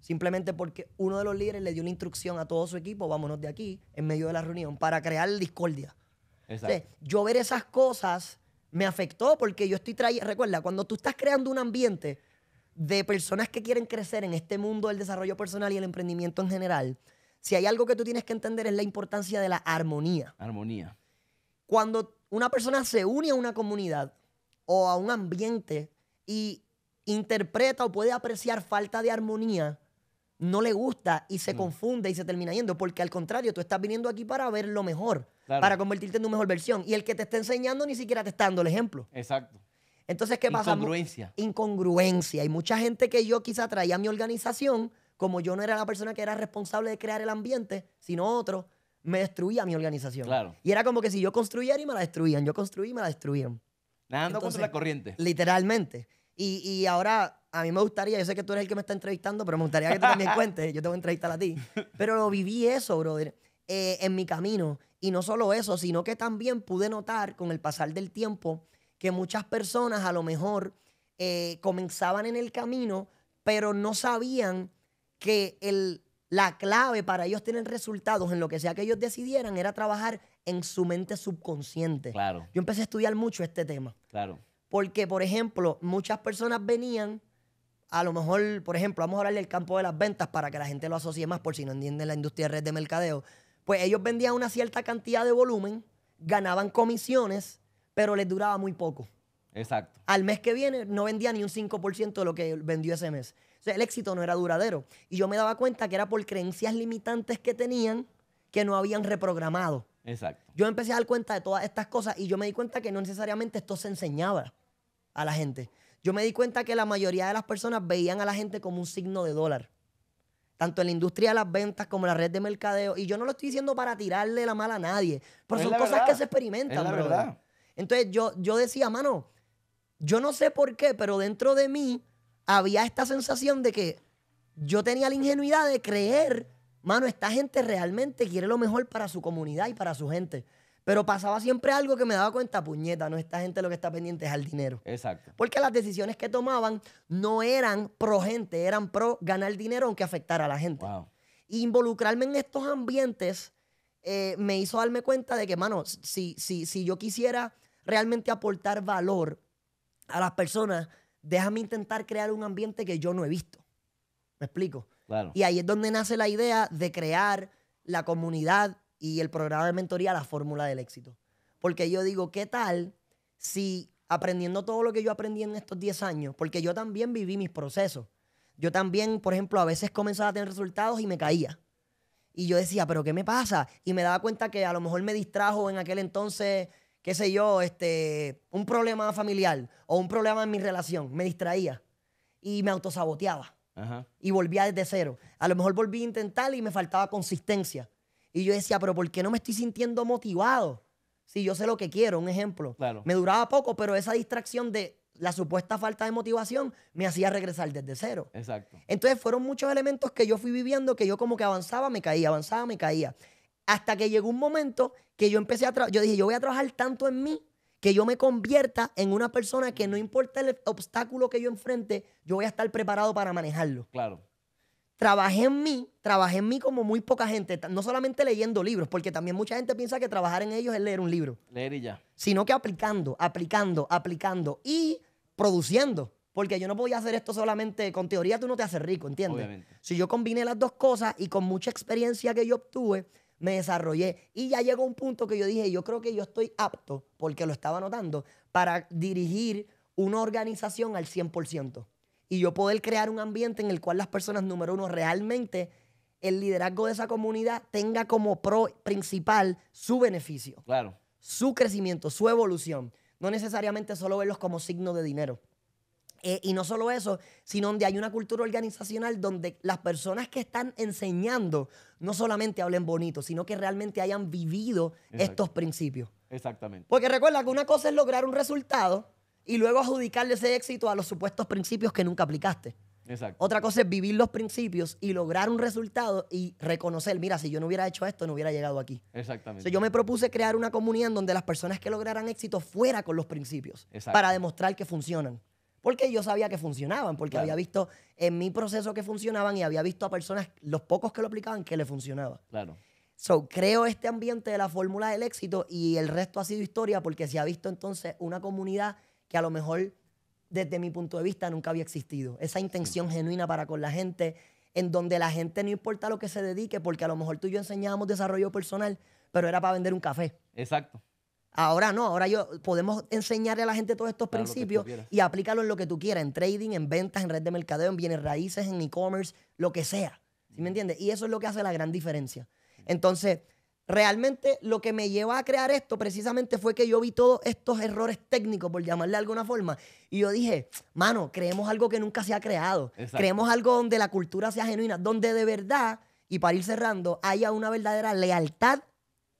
Speaker 1: Simplemente porque uno de los líderes le dio una instrucción a todo su equipo, vámonos de aquí, en medio de la reunión, para crear discordia yo ver esas cosas me afectó porque yo estoy traído. recuerda, cuando tú estás creando un ambiente de personas que quieren crecer en este mundo del desarrollo personal y el emprendimiento en general, si hay algo que tú tienes que entender es la importancia de la armonía. Armonía. Cuando una persona se une a una comunidad o a un ambiente y interpreta o puede apreciar falta de armonía, no le gusta y se mm. confunde y se termina yendo, porque al contrario, tú estás viniendo aquí para ver lo mejor, para convertirte en una mejor versión. Y el que te está enseñando ni siquiera te está dando el ejemplo. Exacto. Entonces, ¿qué pasa? Incongruencia. Incongruencia. Y mucha gente que yo quizá traía a mi organización, como yo no era la persona que era responsable de crear el ambiente, sino otro, me destruía mi organización. Claro. Y era como que si yo construyera y me la destruían, yo construí y me la destruían.
Speaker 2: Nadando contra la corriente.
Speaker 1: Literalmente. Y, ahora a mí me gustaría, yo sé que tú eres el que me está entrevistando, pero me gustaría que tú también cuentes, yo te voy a entrevistar a ti. Pero lo viví eso, brother, eh, en mi camino. Y no solo eso, sino que también pude notar con el pasar del tiempo que muchas personas a lo mejor eh, comenzaban en el camino, pero no sabían que el, la clave para ellos tener resultados en lo que sea que ellos decidieran era trabajar en su mente subconsciente. Claro. Yo empecé a estudiar mucho este tema. Claro. Porque, por ejemplo, muchas personas venían, a lo mejor, por ejemplo, vamos a hablar del campo de las ventas para que la gente lo asocie más por si no entienden la industria de red de mercadeo. Pues ellos vendían una cierta cantidad de volumen, ganaban comisiones, pero les duraba muy poco. Exacto. Al mes que viene no vendía ni un 5% de lo que vendió ese mes. O sea, el éxito no era duradero. Y yo me daba cuenta que era por creencias limitantes que tenían que no habían reprogramado. Exacto. Yo empecé a dar cuenta de todas estas cosas y yo me di cuenta que no necesariamente esto se enseñaba a la gente. Yo me di cuenta que la mayoría de las personas veían a la gente como un signo de dólar. Tanto en la industria de las ventas como en la red de mercadeo. Y yo no lo estoy diciendo para tirarle la mala a nadie. Pero son cosas que se experimentan, verdad. Entonces yo, yo decía, mano, yo no sé por qué, pero dentro de mí había esta sensación de que yo tenía la ingenuidad de creer, mano, esta gente realmente quiere lo mejor para su comunidad y para su gente. Pero pasaba siempre algo que me daba cuenta, puñeta, no, esta gente lo que está pendiente es al dinero. Exacto. Porque las decisiones que tomaban no eran pro gente, eran pro ganar dinero aunque afectara a la gente. Wow. involucrarme en estos ambientes eh, me hizo darme cuenta de que, mano, si, si, si yo quisiera realmente aportar valor a las personas, déjame intentar crear un ambiente que yo no he visto. ¿Me explico? Claro. Y ahí es donde nace la idea de crear la comunidad y el programa de mentoría La Fórmula del Éxito. Porque yo digo, ¿qué tal si aprendiendo todo lo que yo aprendí en estos 10 años, porque yo también viví mis procesos. Yo también, por ejemplo, a veces comenzaba a tener resultados y me caía. Y yo decía, ¿pero qué me pasa? Y me daba cuenta que a lo mejor me distrajo en aquel entonces, qué sé yo, este, un problema familiar o un problema en mi relación. Me distraía y me autosaboteaba. Y volvía desde cero. A lo mejor volví a intentar y me faltaba consistencia. Y yo decía, pero ¿por qué no me estoy sintiendo motivado? Si yo sé lo que quiero, un ejemplo. Claro. Me duraba poco, pero esa distracción de la supuesta falta de motivación me hacía regresar desde cero. Exacto. Entonces fueron muchos elementos que yo fui viviendo, que yo como que avanzaba, me caía, avanzaba, me caía. Hasta que llegó un momento que yo empecé a yo dije, yo voy a trabajar tanto en mí que yo me convierta en una persona que no importa el obstáculo que yo enfrente, yo voy a estar preparado para manejarlo. Claro trabajé en mí, trabajé en mí como muy poca gente, no solamente leyendo libros, porque también mucha gente piensa que trabajar en ellos es leer un libro. Leer y ya. Sino que aplicando, aplicando, aplicando y produciendo. Porque yo no podía hacer esto solamente con teoría, tú no te haces rico, ¿entiendes? Si yo combiné las dos cosas y con mucha experiencia que yo obtuve, me desarrollé. Y ya llegó un punto que yo dije, yo creo que yo estoy apto, porque lo estaba notando, para dirigir una organización al 100% y yo poder crear un ambiente en el cual las personas, número uno, realmente el liderazgo de esa comunidad tenga como principal su beneficio, su crecimiento, su evolución. No necesariamente solo verlos como signo de dinero. Eh, y no solo eso, sino donde hay una cultura organizacional donde las personas que están enseñando no solamente hablen bonito, sino que realmente hayan vivido estos principios. Exactamente. Porque recuerda que una cosa es lograr un resultado y luego adjudicarle ese éxito a los supuestos principios que nunca aplicaste. Exacto. Otra cosa es vivir los principios y lograr un resultado y reconocer, mira, si yo no hubiera hecho esto, no hubiera llegado aquí.
Speaker 2: Exactamente. O yo
Speaker 1: me propuse crear una comunidad en donde las personas que lograran éxito fuera con los principios Exacto. para demostrar que funcionan. Porque yo sabía que funcionaban, porque había visto en mi proceso que funcionaban y había visto a personas, los pocos que lo aplicaban, que le funcionaba. Claro. So, creo este ambiente de la fórmula del éxito y el resto ha sido historia porque se ha visto entonces una comunidad que a lo mejor desde mi punto de vista nunca había existido. Esa intención genuina para con la gente, en donde la gente no importa lo que se dedique, porque a lo mejor tú y yo enseñábamos desarrollo personal, pero era para vender un café. Exacto. Ahora no, ahora yo podemos enseñarle a la gente todos estos principios y aplicarlos en lo que tú quieras, en trading, en ventas, en red de mercadeo, en bienes raíces, en e-commerce, lo que sea. ¿Sí me mm. entiendes? Y eso es lo que hace la gran diferencia. Entonces, realmente lo que me lleva a crear esto precisamente fue que yo vi todos estos errores técnicos, por llamarle de alguna forma, y yo dije, mano, creemos algo que nunca se ha creado, creemos algo donde la cultura sea genuina, donde de verdad, y para ir cerrando, haya una verdadera lealtad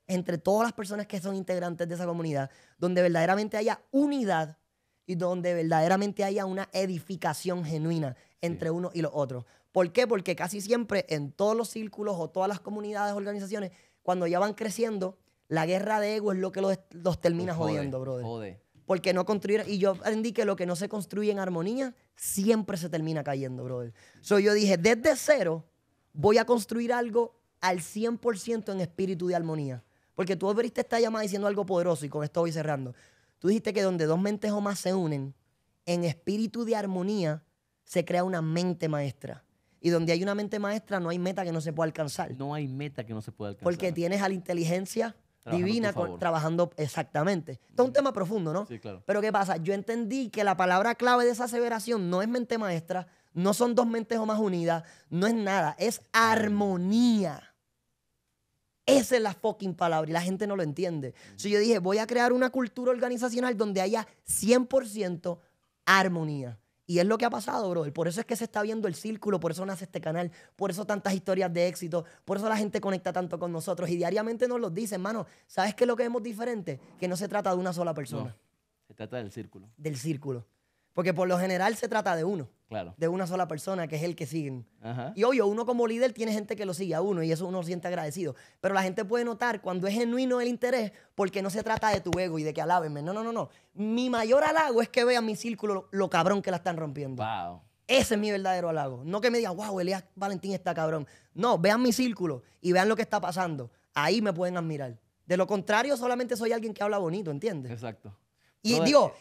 Speaker 1: entre todas las personas que son integrantes de esa comunidad, donde verdaderamente haya unidad y donde verdaderamente haya una edificación genuina entre uno y los otros. ¿Por qué? Porque casi siempre en todos los círculos o todas las comunidades, organizaciones, cuando ya van creciendo, la guerra de ego es lo que los, termina jodiendo, brother. Porque no construir. Y yo aprendí que lo que no se construye en armonía siempre se termina cayendo, brother. Entonces yo dije, desde cero voy a construir algo al 100% en espíritu de armonía. Porque tú abriste esta llamada diciendo algo poderoso y con esto voy cerrando. Tú dijiste que donde dos mentes o más se unen, en espíritu de armonía se crea una mente maestra. Y donde hay una mente maestra, no hay meta que no se pueda alcanzar. No hay meta que no se pueda alcanzar. Porque tienes a la inteligencia divina trabajando exactamente. Esto es un mm. tema profundo, ¿no? Sí, claro. Pero ¿qué pasa? Yo entendí que la palabra clave de esa aseveración no es mente maestra, no son dos mentes o más unidas, no es nada, es armonía. Esa es la fucking palabra y la gente no lo entiende. Mm. Si yo dije, voy a crear una cultura organizacional donde haya 100% armonía. Y es lo que ha pasado, bro. Por eso es que se está viendo el círculo, por eso nace este canal, por eso tantas historias de éxito, por eso la gente conecta tanto con nosotros y diariamente nos lo dicen, hermano, ¿sabes qué es lo que vemos diferente? Que no se trata de una sola persona. se trata del círculo. Del círculo. Porque por lo general se trata de uno de una sola persona, que es el que siguen. Y obvio, uno como líder tiene gente que lo sigue a uno y eso uno lo siente agradecido. Pero la gente puede notar cuando es genuino el interés porque no se trata de tu ego y de que alábenme. No, no, no, no. Mi mayor halago es que vean mi círculo lo, cabrón que la están rompiendo. Ese es mi verdadero halago. No que me digan, wow, Elías Valentín está cabrón. No, vean mi círculo y vean lo que está pasando. Ahí me pueden admirar. De lo contrario, solamente soy alguien que habla bonito, ¿entiendes? Exacto.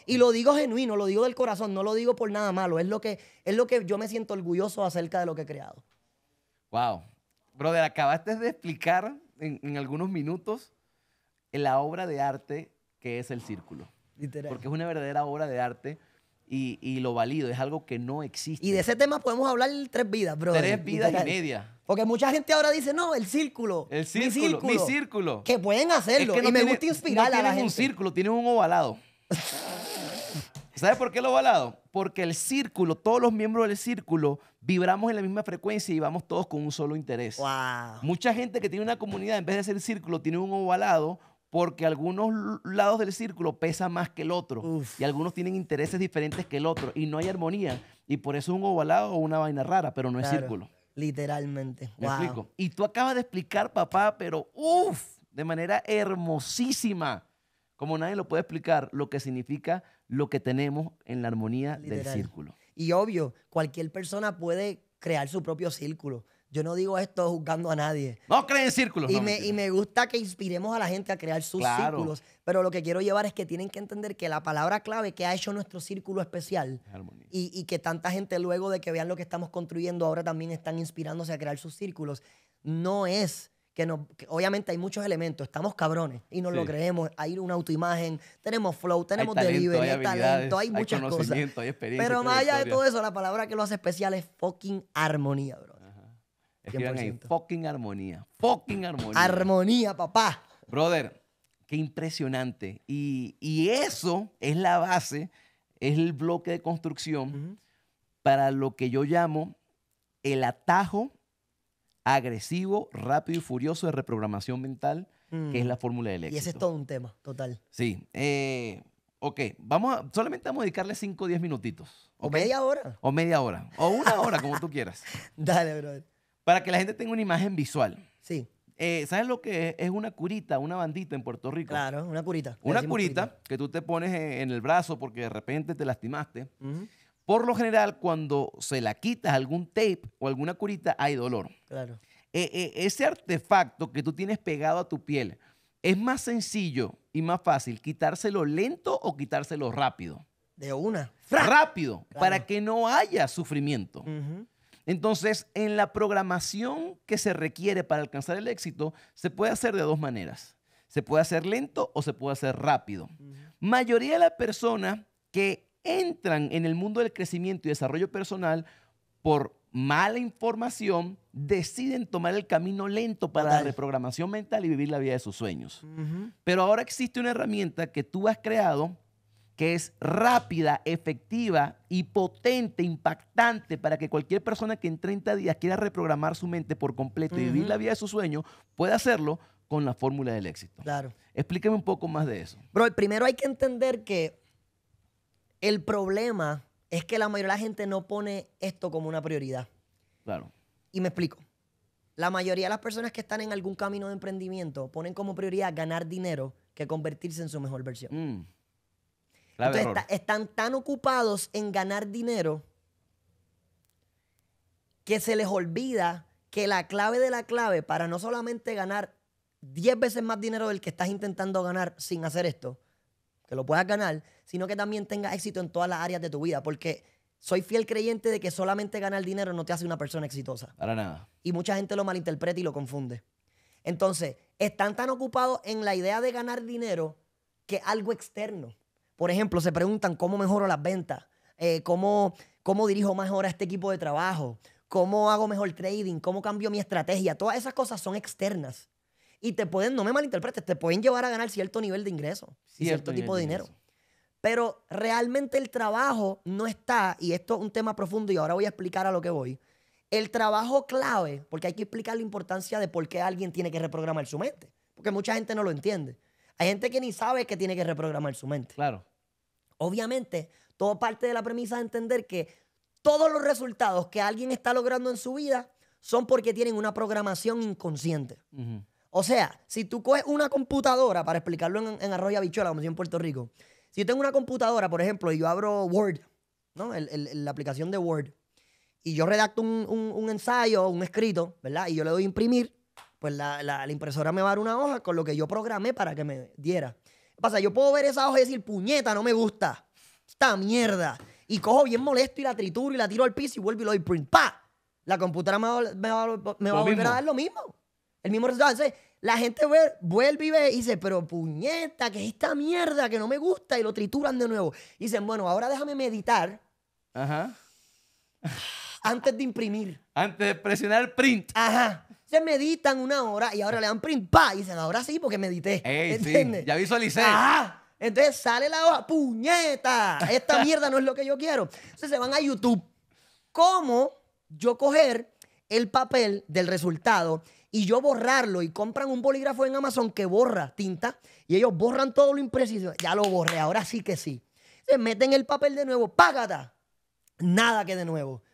Speaker 1: Y lo digo genuino, lo digo del corazón, no lo digo por nada malo. Es lo que, es lo que yo me siento orgulloso acerca de lo que he creado.
Speaker 2: Wow. Brother, acabaste de explicar en, algunos minutos la obra de arte que es el círculo. Literal. Porque es una verdadera obra de arte. Y, y, lo válido, es algo que no existe.
Speaker 1: Y de ese tema podemos hablar tres vidas, bro. Tres vidas y, media. Porque mucha gente ahora dice, no, el círculo. El círculo, mi círculo. Que pueden hacerlo. que me gusta inspirar a la gente. un círculo,
Speaker 2: tienes un ovalado. ¿Sabes por qué lo ovalado? Porque el círculo, todos los miembros del círculo vibramos en la misma frecuencia y vamos todos con un solo interés. Mucha gente que tiene una comunidad, en vez de ser círculo, tiene un ovalado porque algunos lados del círculo Pesan más que el otro y algunos tienen intereses diferentes que el otro y no hay armonía y por eso es un ovalado o una vaina rara, pero no es círculo.
Speaker 1: Literalmente.
Speaker 2: Y tú acabas de explicar, papá, pero uff, de manera hermosísima como nadie lo puede explicar, lo que significa lo que tenemos en la armonía del círculo.
Speaker 1: Y obvio, cualquier persona puede crear su propio círculo. Yo no digo esto juzgando a nadie. No
Speaker 2: creen círculos. Y, me, y
Speaker 1: me, gusta que inspiremos a la gente a crear sus círculos. Pero lo que quiero llevar es que tienen que entender que la palabra clave que ha hecho nuestro círculo especial y, y que tanta gente luego de que vean lo que estamos construyendo ahora también están inspirándose a crear sus círculos, no es que, obviamente hay muchos elementos, estamos cabrones y nos lo creemos, hay una autoimagen, tenemos flow, tenemos delivery, hay, talento, hay muchas cosas. pero más allá de todo eso, la palabra que lo hace especial es fucking armonía, bro.
Speaker 2: fucking armonía,
Speaker 1: fucking armonía. Armonía, papá.
Speaker 2: Brother, qué impresionante. Y, eso es la base, es el bloque de construcción para lo que yo llamo el atajo agresivo, rápido y furioso de reprogramación mental,
Speaker 1: que es mm. la fórmula del éxito. Y ese es todo un tema, total.
Speaker 2: Sí. Eh, ok, vamos a, solamente vamos a dedicarle 5 o 10 minutitos. O media hora. O media hora. O una hora, como tú quieras. Dale, brother. Para que la gente tenga una imagen visual. Sí. Eh, ¿Sabes lo que es? una curita, una bandita en Puerto Rico. Claro,
Speaker 1: una curita. Una curita,
Speaker 2: que tú te pones en, el brazo porque de repente te lastimaste. Por lo general, cuando se la quitas algún tape o alguna curita, hay dolor. Claro. E, e, ese artefacto que tú tienes pegado a tu piel, ¿es más sencillo y más fácil quitárselo lento o quitárselo rápido? De una. Rápido, para que no haya sufrimiento. Entonces, en la programación que se requiere para alcanzar el éxito, se puede hacer de dos maneras. Se puede hacer lento o se puede hacer rápido. Mayoría de la persona que entran en el mundo del crecimiento y desarrollo personal por mala información, deciden tomar el camino lento para la reprogramación mental y vivir la vida de sus sueños. Pero ahora existe una herramienta que tú has creado que es rápida, efectiva y potente, impactante, para que cualquier persona que en 30 días quiera reprogramar su mente por completo y vivir la vida de su sueño,
Speaker 1: pueda hacerlo con la fórmula del éxito. Claro. Explíqueme un poco más de eso. Bro, primero hay que entender que el problema es que la mayoría de la gente no pone esto como una prioridad. Claro. Y me explico. La mayoría de las personas que están en algún camino de emprendimiento ponen como prioridad ganar dinero que convertirse en su mejor versión. Mm. Entonces están tan ocupados en ganar dinero que se les olvida que la clave de la clave para no solamente ganar 10 veces más dinero del que estás intentando ganar sin hacer esto, que lo puedas ganar, sino que también tengas éxito en todas las áreas de tu vida, porque soy fiel creyente de que solamente ganar dinero no te hace una persona exitosa. Para nada. Y mucha gente lo malinterpreta y lo confunde. Entonces, están tan ocupados en la idea de ganar dinero que algo externo. Por ejemplo, se preguntan cómo mejoro las ventas, eh, cómo, cómo dirijo mejor a este equipo de trabajo, cómo hago mejor trading, cómo cambio mi estrategia. Todas esas cosas son externas. Y te pueden, no me malinterpretes, te pueden llevar a ganar cierto nivel de ingreso cierto tipo de, dinero. Pero realmente el trabajo no está, y esto es un tema profundo y ahora voy a explicar a lo que voy. El trabajo clave, porque hay que explicar la importancia de por qué alguien tiene que reprogramar su mente, porque mucha gente no lo entiende. Hay gente que ni sabe que tiene que reprogramar su mente. Claro. Obviamente, todo parte de la premisa de entender que todos los resultados que alguien está logrando en su vida son porque tienen una programación inconsciente. O sea, si tú coges una computadora, para explicarlo en, Arroyo Habichuela, como en Puerto Rico, si yo tengo una computadora, por ejemplo, y yo abro Word, ¿no? la aplicación de Word, y yo redacto un, ensayo o ensayo, un escrito, ¿verdad? Y yo le doy imprimir, pues la, impresora me va a dar una hoja con lo que yo programé para que me diera. ¿Qué pasa? Yo puedo ver esa hoja y decir, puñeta, no me gusta. Esta mierda. Y cojo bien molesto y la trituro y la tiro al piso y vuelvo y lo doy print. ¡Pa! La computadora me va, a volver a dar lo mismo. El mismo resultado. La gente vuelve y ve y dice, pero puñeta, que es esta mierda que no me gusta y lo trituran de nuevo. dicen, bueno, ahora déjame meditar. Ajá. Antes de imprimir.
Speaker 2: Antes de presionar print.
Speaker 1: Ajá. Se meditan una hora y ahora le dan print, pa, y dicen, ahora sí porque medité. ya visualicé. Ajá. Entonces sale la hoja, puñeta, esta mierda no es lo que yo quiero. Entonces se van a YouTube. ¿Cómo yo coger el papel del resultado y yo borrarlo y compran un bolígrafo en Amazon que borra tinta y ellos borran todo lo impreciso. Ya lo borré, ahora sí que sí. Se meten el papel de nuevo, págata. Nada que de nuevo.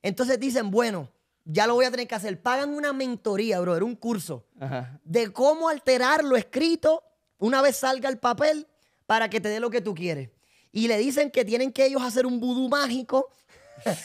Speaker 1: Entonces dicen, bueno, ya lo voy a tener que hacer. Pagan una mentoría, bro, era un curso de cómo alterar lo escrito una vez salga el papel para que te dé lo que tú quieres. Y le dicen que tienen que ellos hacer un vudú mágico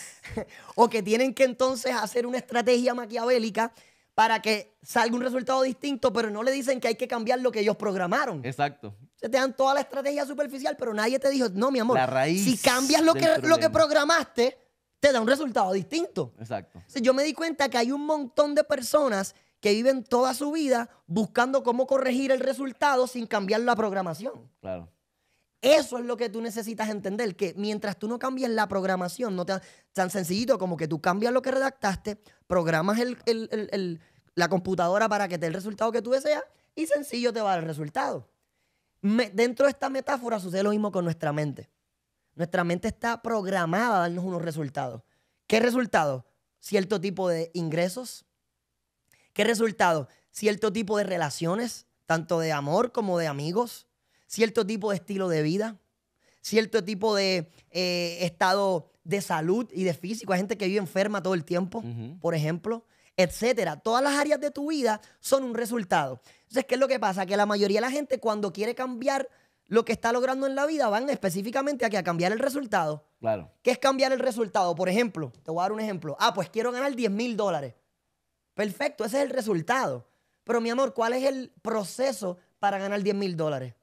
Speaker 1: o que tienen que entonces hacer una estrategia maquiavélica para que salga un resultado distinto, pero no le dicen que hay que cambiar lo que ellos programaron. Exacto. Se te dan toda la estrategia superficial, pero nadie te dijo, no, mi amor, raíz si cambias lo que, lo que programaste, te da un resultado distinto. Exacto. yo me di cuenta que hay un montón de personas que viven toda su vida buscando cómo corregir el resultado sin cambiar la programación. Claro. Eso es lo que tú necesitas entender, que mientras tú no cambies la programación, no te, tan sencillito como que tú cambias lo que redactaste, programas el, la computadora para que te dé el resultado que tú deseas y sencillo te va el resultado. dentro de esta metáfora sucede lo mismo con nuestra mente. Nuestra mente está programada a darnos unos resultados. ¿Qué resultado? Cierto tipo de ingresos. ¿Qué resultado? Cierto tipo de relaciones, tanto de amor como de amigos cierto tipo de estilo de vida, cierto tipo de eh, estado de salud y de físico. Hay gente que vive enferma todo el tiempo, por ejemplo, etcétera. Todas las áreas de tu vida son un resultado. Entonces, ¿qué es lo que pasa? Que la mayoría de la gente cuando quiere cambiar lo que está logrando en la vida van específicamente a, que a cambiar el resultado. Claro. ¿Qué es cambiar el resultado? Por ejemplo, te voy a dar un ejemplo. Ah, pues quiero ganar 10 mil dólares. Perfecto, ese es el resultado. Pero mi amor, ¿cuál es el proceso para ganar 10 mil dólares?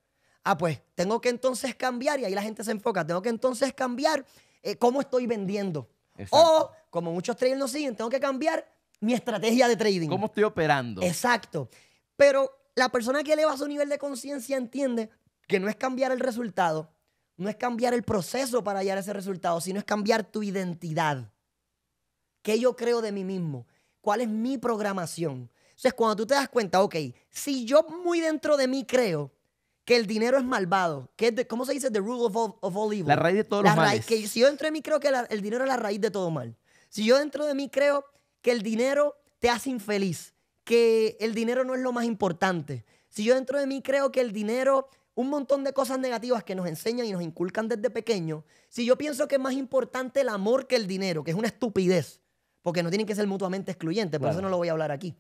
Speaker 1: Ah, pues tengo que entonces cambiar, y ahí la gente se enfoca, tengo que entonces cambiar eh, cómo estoy vendiendo. O, como muchos traders lo siguen, tengo que cambiar mi estrategia de trading. ¿Cómo estoy operando? Exacto. Pero la persona que eleva su nivel de conciencia entiende que no es cambiar el resultado, no es cambiar el proceso para hallar ese resultado, sino es cambiar tu identidad. ¿Qué yo creo de mí mismo? ¿Cuál es mi programación? Entonces, cuando tú te das cuenta, ok, si yo muy dentro de mí creo que el dinero es malvado. Que ¿Cómo se dice? The rule of all, evil. La raíz de todos la los males. si yo dentro de mí creo que el dinero es la raíz de todo mal. Si yo dentro de mí creo que el dinero te hace infeliz, que el dinero no es lo más importante. Si yo dentro de mí creo que el dinero, un montón de cosas negativas que nos enseñan y nos inculcan desde pequeño, si yo pienso que es más importante el amor que el dinero, que es una estupidez, porque no tienen que ser mutuamente excluyentes, por eso no lo voy a hablar aquí.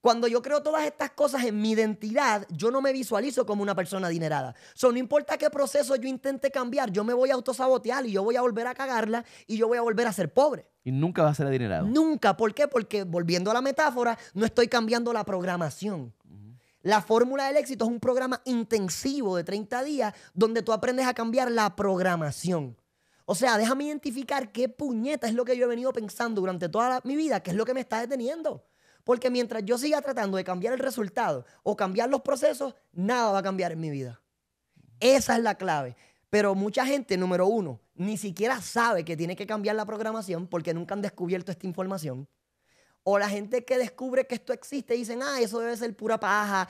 Speaker 1: Cuando yo creo todas estas cosas en mi identidad, yo no me visualizo como una persona adinerada. So, no importa qué proceso yo intente cambiar, yo me voy a autosabotear y yo voy a volver a cagarla y yo voy a volver a ser pobre.
Speaker 2: Y nunca va a ser adinerado.
Speaker 1: Nunca. ¿Por qué? Porque, volviendo a la metáfora, no estoy cambiando la programación. La fórmula del éxito es un programa intensivo de 30 días donde tú aprendes a cambiar la programación. O sea, déjame identificar qué puñeta es lo que yo he venido pensando durante toda mi vida, qué es lo que me está deteniendo. Porque mientras yo siga tratando de cambiar el resultado o cambiar los procesos, nada va a cambiar en mi vida. Esa es la clave. Pero mucha gente, número uno, ni siquiera sabe que tiene que cambiar la programación porque nunca han descubierto esta información. O la gente que descubre que esto existe dicen, ah, eso debe ser pura paja,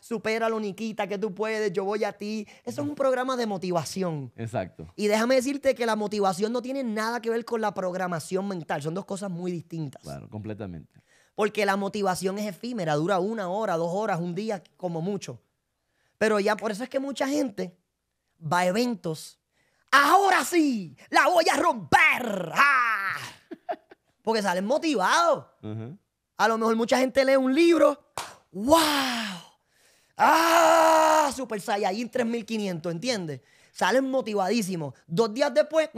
Speaker 1: supera lo Niquita, que tú puedes, yo voy a ti. Eso es un programa de motivación.
Speaker 2: Exacto. Y
Speaker 1: déjame decirte que la motivación no tiene nada que ver con la programación mental. Son dos cosas muy distintas. Claro,
Speaker 2: completamente
Speaker 1: porque la motivación es efímera, dura una hora, dos horas, un día como mucho. Pero ya por eso es que mucha gente va a eventos. Ahora sí, la voy a romper. Porque salen motivados. A lo mejor mucha gente lee un libro. ¡Wow! ¡Ah! Super Saiyajin 3500, ¿entiendes? Salen motivadísimos. Dos días después.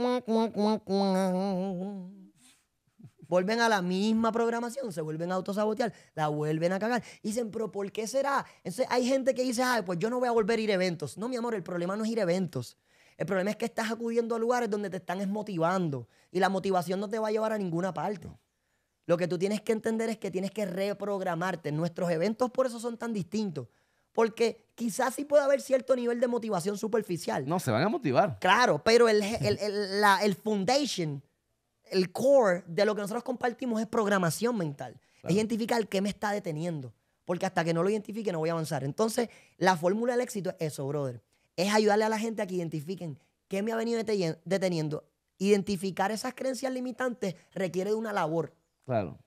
Speaker 1: Vuelven a la misma programación, se vuelven a autosabotear, la vuelven a cagar. dicen, pero ¿por qué será? Entonces hay gente que dice, ay pues yo no voy a volver a ir a eventos. No, mi amor, el problema no es ir a eventos. El problema es que estás acudiendo a lugares donde te están desmotivando y la motivación no te va a llevar a ninguna parte. Lo que tú tienes que entender es que tienes que reprogramarte. Nuestros eventos por eso son tan distintos. Porque quizás sí puede haber cierto nivel de motivación superficial. No, se van a motivar. Claro, pero el, el, el foundation el core de lo que nosotros compartimos es programación mental. Es identificar qué me está deteniendo. Porque hasta que no lo identifique no voy a avanzar. Entonces, la fórmula del éxito es eso, brother. Es ayudarle a la gente a que identifiquen qué me ha venido deteniendo. Identificar esas creencias limitantes requiere de una labor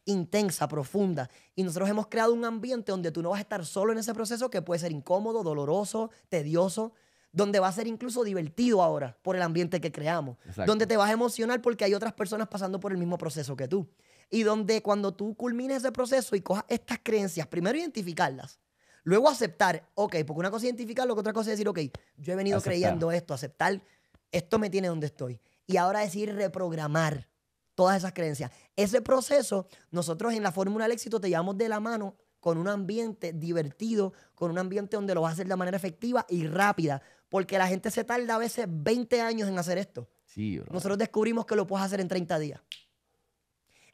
Speaker 1: intensa, profunda. Y nosotros hemos creado un ambiente donde tú no vas a estar solo en ese proceso que puede ser incómodo, doloroso, tedioso, donde va a ser incluso divertido ahora por el ambiente que creamos, donde te vas a emocionar porque hay otras personas pasando por el mismo proceso que tú. Y donde cuando tú culmines ese proceso y cojas estas creencias, primero identificarlas, luego aceptar, ok, porque una cosa es identificarlo, que otra cosa es decir, ok, yo he venido creyendo esto, aceptar, esto me tiene donde estoy. Y ahora decir reprogramar todas esas creencias. Ese proceso, nosotros en la fórmula del éxito te llevamos de la mano con un ambiente divertido, con un ambiente donde lo vas a hacer de manera efectiva y rápida. Porque la gente se tarda a veces 20 años en hacer esto. Sí, Nosotros descubrimos que lo puedes hacer en 30 días.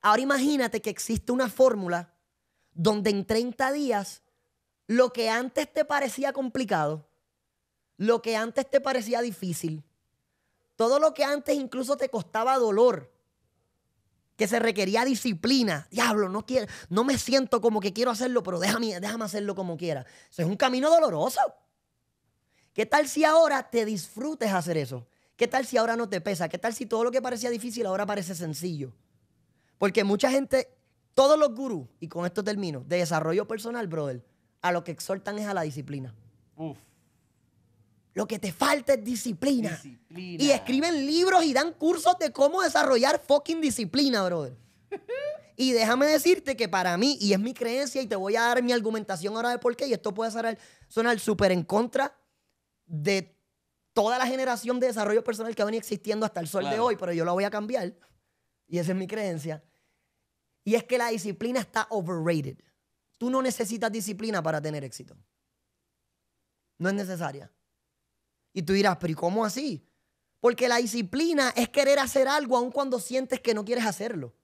Speaker 1: Ahora imagínate que existe una fórmula donde en 30 días lo que antes te parecía complicado, lo que antes te parecía difícil, todo lo que antes incluso te costaba dolor, que se requería disciplina. Diablo, no, quiero, no me siento como que quiero hacerlo, pero déjame, déjame hacerlo como quiera. Eso es un camino doloroso. ¿Qué tal si ahora te disfrutes hacer eso? ¿Qué tal si ahora no te pesa? ¿Qué tal si todo lo que parecía difícil ahora parece sencillo? Porque mucha gente, todos los gurús, y con esto termino, de desarrollo personal, brother, a lo que exhortan es a la disciplina. Uf. Lo que te falta es disciplina. Y escriben libros y dan cursos de cómo desarrollar fucking disciplina, brother. y déjame decirte que para mí, y es mi creencia, y te voy a dar mi argumentación ahora de por qué, y esto puede sonar, súper en contra de toda la generación de desarrollo personal que ha venido existiendo hasta el sol de hoy, pero yo la voy a cambiar. Y esa es mi creencia. Y es que la disciplina está overrated. Tú no necesitas disciplina para tener éxito. No es necesaria. Y tú dirás, pero ¿y cómo así? Porque la disciplina es querer hacer algo aun cuando sientes que no quieres hacerlo.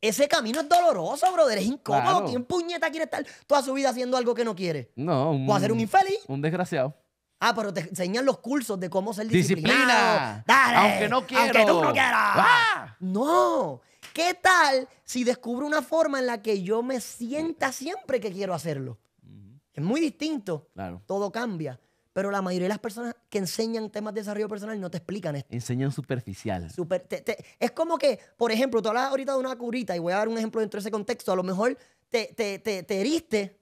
Speaker 1: Ese camino es doloroso, brother. Es incómodo. ¿Quién puñeta quiere estar toda su vida haciendo algo que no quiere? No. Un, a ser un infeliz?
Speaker 2: Un desgraciado.
Speaker 1: Ah, pero te enseñan los cursos de cómo ser disciplinado. ¡Disciplina! ¡Dale! Aunque no quiero. tú no quieras. Ah. No. ¿Qué tal si descubro una forma en la que yo me sienta siempre que quiero hacerlo? Es muy distinto. Claro. Todo cambia. Pero la mayoría de las personas que enseñan temas de desarrollo personal no te explican esto.
Speaker 2: Enseñan superficial.
Speaker 1: es como que, por ejemplo, tú hablas ahorita de una curita y voy a dar un ejemplo dentro de ese contexto. A lo mejor te, te, heriste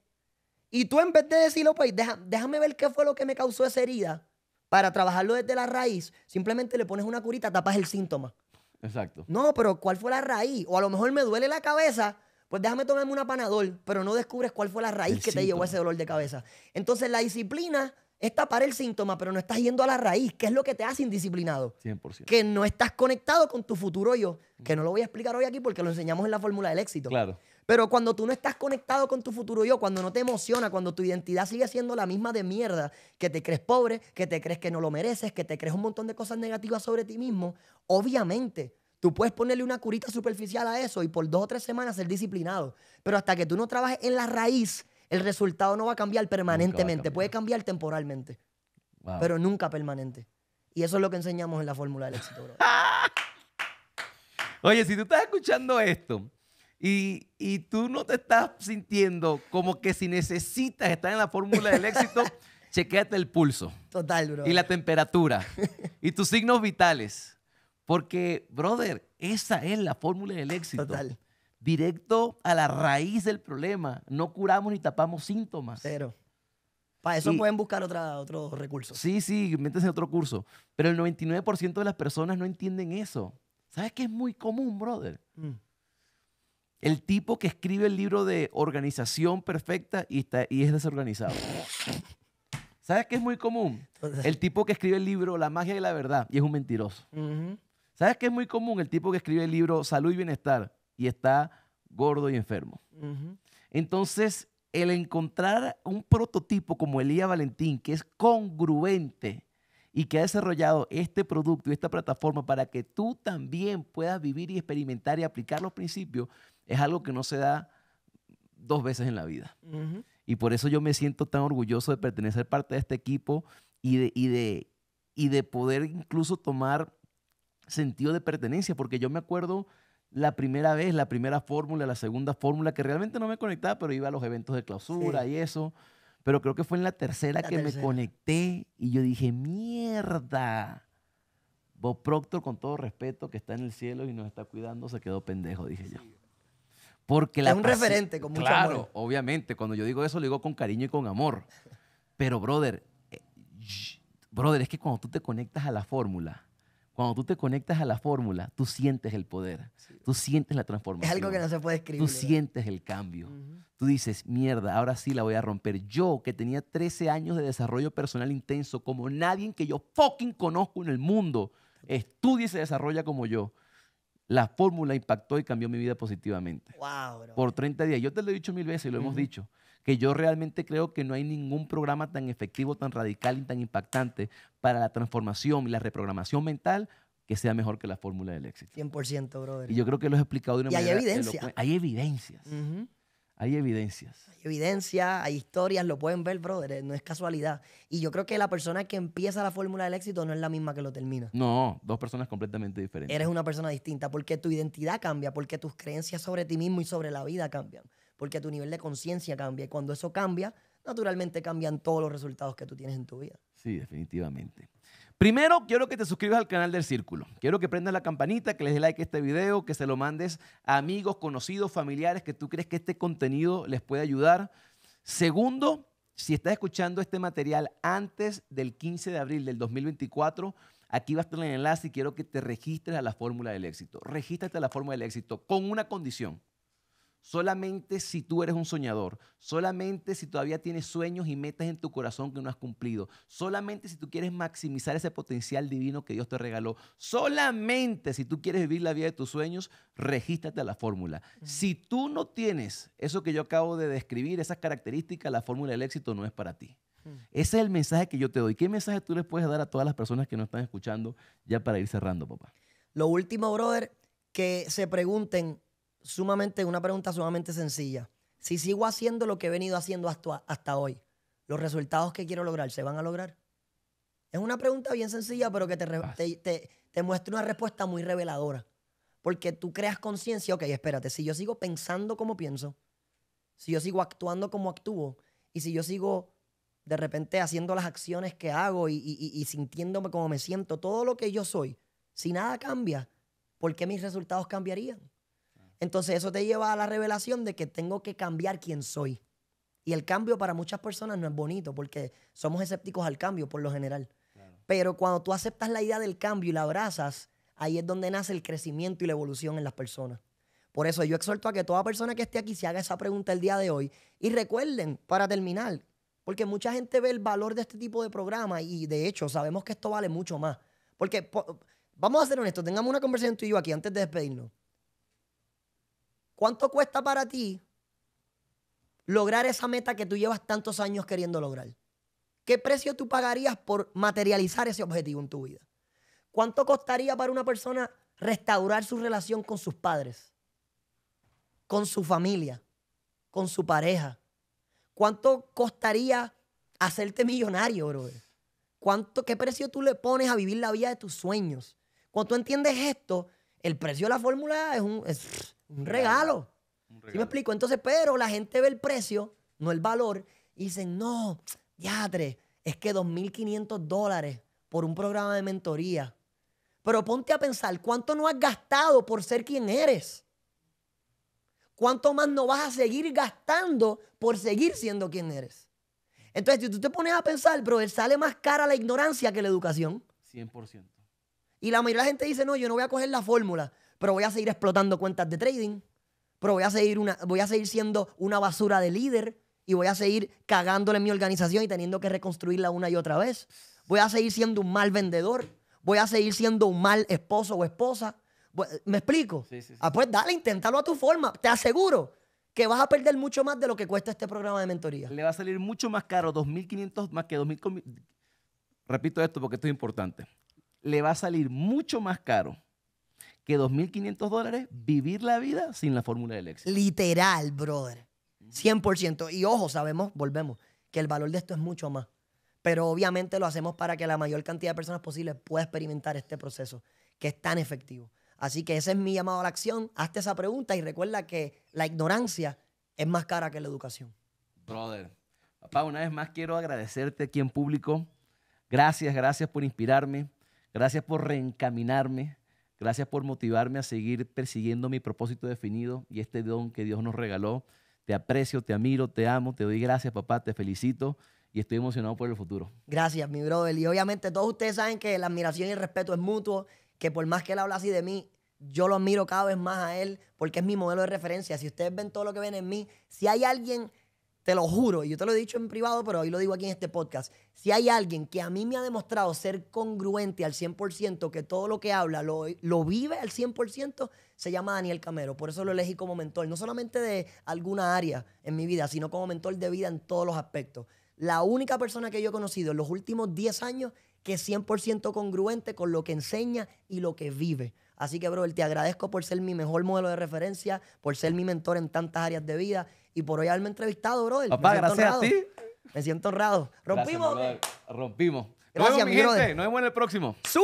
Speaker 1: y tú en vez de decirlo, pues déjame ver qué fue lo que me causó esa herida para trabajarlo desde la raíz, simplemente le pones una curita, tapas el síntoma. Exacto. No, pero ¿cuál fue la raíz? O a lo mejor me duele la cabeza, pues déjame tomarme una panadol, pero no descubres cuál fue la raíz que te llevó a ese dolor de cabeza. Entonces la disciplina es tapar el síntoma, pero no estás yendo a la raíz, ¿Qué es lo que te hace indisciplinado. 100%. Que no estás conectado con tu futuro yo, que no lo voy a explicar hoy aquí porque lo enseñamos en la fórmula del éxito. Claro. Pero cuando tú no estás conectado con tu futuro yo, cuando no te emociona, cuando tu identidad sigue siendo la misma de mierda, que te crees pobre, que te crees que no lo mereces, que te crees un montón de cosas negativas sobre ti mismo, obviamente Tú puedes ponerle una curita superficial a eso y por dos o tres semanas ser disciplinado. Pero hasta que tú no trabajes en la raíz, el resultado no va a cambiar permanentemente, puede cambiar temporalmente, pero nunca permanente. Y eso es lo que enseñamos en la fórmula del éxito, Oye,
Speaker 2: si tú estás escuchando esto y, y, tú no te estás sintiendo como que si necesitas estar en la fórmula del éxito, chequéate el pulso.
Speaker 1: Total, bro. Y la
Speaker 2: temperatura. y tus signos vitales. Porque, brother, esa es la fórmula del éxito. Total directo a la raíz del problema. No curamos ni tapamos síntomas. Pero Para eso pueden buscar
Speaker 1: otro recurso. Sí, sí, en
Speaker 2: otro curso. Pero el 99% de las personas no entienden eso. ¿Sabes qué es muy común, brother? Mm. El tipo que escribe el libro de organización perfecta y, está, y es desorganizado. ¿Sabes qué es muy común? El tipo que escribe el libro La magia de la verdad y es un mentiroso. ¿Sabes qué es muy común? El tipo que escribe el libro Salud y Bienestar y está gordo y enfermo. Entonces, el encontrar un prototipo como Elía Valentín, que es congruente y que ha desarrollado este producto y esta plataforma para que tú también puedas vivir y experimentar y aplicar los principios, es algo que no se da dos veces en la vida. Y por eso yo me siento tan orgulloso de pertenecer parte de este equipo y de, de, y de poder incluso tomar sentido de pertenencia, porque yo me acuerdo la primera vez, la primera fórmula, la segunda fórmula, que realmente no me conectaba, pero iba a los eventos de clausura y eso. Pero creo que fue en la tercera que me conecté y yo dije, mierda. Bob Proctor, con todo respeto, que está en el cielo y nos está cuidando, se quedó pendejo, dije yo. Porque es un referente con mucho claro, obviamente. Cuando yo digo eso, lo digo con cariño y con amor. Pero, brother, eh, brother, es que cuando tú te conectas a la fórmula, cuando tú te conectas a la fórmula, tú sientes el poder, tú sientes la transformación. Es algo que no se puede escribir. Tú sientes el cambio. Tú dices, mierda, ahora sí la voy a romper. Yo, que tenía 13 años de desarrollo personal intenso, como nadie que yo fucking conozco en el mundo, estudia y se desarrolla como yo. La fórmula impactó y cambió mi vida positivamente. Wow, bro. Por 30 días. Yo te lo he dicho mil veces y lo hemos dicho que yo realmente creo que no hay ningún programa tan efectivo, tan radical y tan impactante para la transformación y la reprogramación mental que sea mejor que la fórmula del éxito.
Speaker 1: 100%, brother. Y yo
Speaker 2: creo que lo he explicado de una y Hay evidencia. Hay evidencias. Hay evidencias.
Speaker 1: Hay evidencia, hay historias, lo pueden ver, brother, eh, no es casualidad. Y yo creo que la persona que empieza la fórmula del éxito no es la misma que lo termina.
Speaker 2: No, dos personas completamente diferentes. Eres
Speaker 1: una persona distinta porque tu identidad cambia, porque tus creencias sobre ti mismo y sobre la vida cambian porque tu nivel de conciencia cambia. Y cuando eso cambia, naturalmente cambian todos los resultados que tú tienes en tu vida.
Speaker 2: Sí, definitivamente. Primero, quiero que te suscribas al canal del Círculo. Quiero que prendas la campanita, que les des like a este video, que se lo mandes a amigos, conocidos, familiares que tú crees que este contenido les puede ayudar. Segundo, si estás escuchando este material antes del 15 de abril del 2024, aquí va a estar el enlace y quiero que te registres a la fórmula del éxito. Regístrate a la fórmula del éxito con una condición. Solamente si tú eres un soñador, solamente si todavía tienes sueños y metas en tu corazón que no has cumplido, solamente si tú quieres maximizar ese potencial divino que Dios te regaló, solamente si tú quieres vivir la vida de tus sueños, regístrate a la fórmula. Si tú no tienes eso que yo acabo de describir, esas características, la fórmula del éxito no es para ti. Mm. Ese es el mensaje que yo te doy. ¿Qué mensaje tú les puedes dar a todas las personas que nos están escuchando ya para ir cerrando, papá?
Speaker 1: Lo último, brother, que se pregunten sumamente, una pregunta sumamente sencilla. Si sigo haciendo lo que he venido haciendo hasta, hoy, ¿los resultados que quiero lograr se van a lograr? Es una pregunta bien sencilla, pero que te, te, muestra una respuesta muy reveladora. Porque tú creas conciencia, ok, espérate, si yo sigo pensando como pienso, si yo sigo actuando como actúo, y si yo sigo de repente haciendo las acciones que hago y, y, sintiéndome como me siento, todo lo que yo soy, si nada cambia, ¿por qué mis resultados cambiarían? Entonces eso te lleva a la revelación de que tengo que cambiar quién soy. Y el cambio para muchas personas no es bonito porque somos escépticos al cambio por lo general. Pero cuando tú aceptas la idea del cambio y la abrazas, ahí es donde nace el crecimiento y la evolución en las personas. Por eso yo exhorto a que toda persona que esté aquí se haga esa pregunta el día de hoy. Y recuerden, para terminar, porque mucha gente ve el valor de este tipo de programa y de hecho sabemos que esto vale mucho más. Porque vamos a ser honestos, tengamos una conversación tú y yo aquí antes de despedirnos. ¿Cuánto cuesta para ti lograr esa meta que tú llevas tantos años queriendo lograr? ¿Qué precio tú pagarías por materializar ese objetivo en tu vida? ¿Cuánto costaría para una persona restaurar su relación con sus padres, con su familia, con su pareja? ¿Cuánto costaría hacerte millonario, brother? ¿Cuánto, ¿Qué precio tú le pones a vivir la vida de tus sueños? Cuando tú entiendes esto, el precio de la fórmula es un, regalo. Si ¿Sí me explico? Entonces, pero la gente ve el precio, no el valor, y dicen, no, diadre, es que 2.500 dólares por un programa de mentoría. Pero ponte a pensar, ¿cuánto no has gastado por ser quien eres? ¿Cuánto más no vas a seguir gastando por seguir siendo quien eres? Entonces, si tú te pones a pensar, pero sale más cara la ignorancia que la educación. 100%. Y la mayoría de la gente dice, no, yo no voy a coger la fórmula, pero voy a seguir explotando cuentas de trading, pero voy a seguir, una, voy a seguir siendo una basura de líder y voy a seguir cagándole mi organización y teniendo que reconstruirla una y otra vez. Voy a seguir siendo un mal vendedor, voy a seguir siendo un mal esposo o esposa. ¿Me explico? Ah, pues dale, inténtalo a tu forma. Te aseguro que vas a perder mucho más de lo que cuesta este programa de mentoría. Le va a salir mucho más caro, 2.500 más que 2.000.
Speaker 2: Repito esto porque esto es importante le va a salir mucho más caro que 2.500 dólares vivir la vida sin la fórmula del éxito.
Speaker 1: Literal, brother. 100%. Y ojo, sabemos, volvemos, que el valor de esto es mucho más. Pero obviamente lo hacemos para que la mayor cantidad de personas posible pueda experimentar este proceso, que es tan efectivo. Así que ese es mi llamado a la acción. Hazte esa pregunta y recuerda que la ignorancia es más cara que la educación.
Speaker 2: Brother, papá, una vez más quiero agradecerte aquí en público. Gracias, gracias por inspirarme. Gracias por reencaminarme. Gracias por motivarme a seguir persiguiendo mi propósito definido y este don que Dios nos regaló. Te aprecio, te admiro, te amo, te doy gracias, papá, te felicito y estoy emocionado por el futuro.
Speaker 1: Gracias, mi brother. Y obviamente todos ustedes saben que la admiración y el respeto es mutuo, que por más que él habla así de mí, yo lo admiro cada vez más a él porque es mi modelo de referencia. Si ustedes ven todo lo que ven en mí, si hay alguien te lo juro, y yo te lo he dicho en privado, pero hoy lo digo aquí en este podcast. Si hay alguien que a mí me ha demostrado ser congruente al 100%, que todo lo que habla lo, lo vive al 100%, se llama Daniel Camero. Por eso lo elegí como mentor, no solamente de alguna área en mi vida, sino como mentor de vida en todos los aspectos. La única persona que yo he conocido en los últimos 10 años que es 100% congruente con lo que enseña y lo que vive. Así que, bro, te agradezco por ser mi mejor modelo de referencia, por ser mi mentor en tantas áreas de vida y por hoy haberme entrevistado, bro. Papá, gracias a ti. Me siento honrado. Rompimos. Rompimos. Gracias, mi gente. Nos vemos en el próximo. Sué.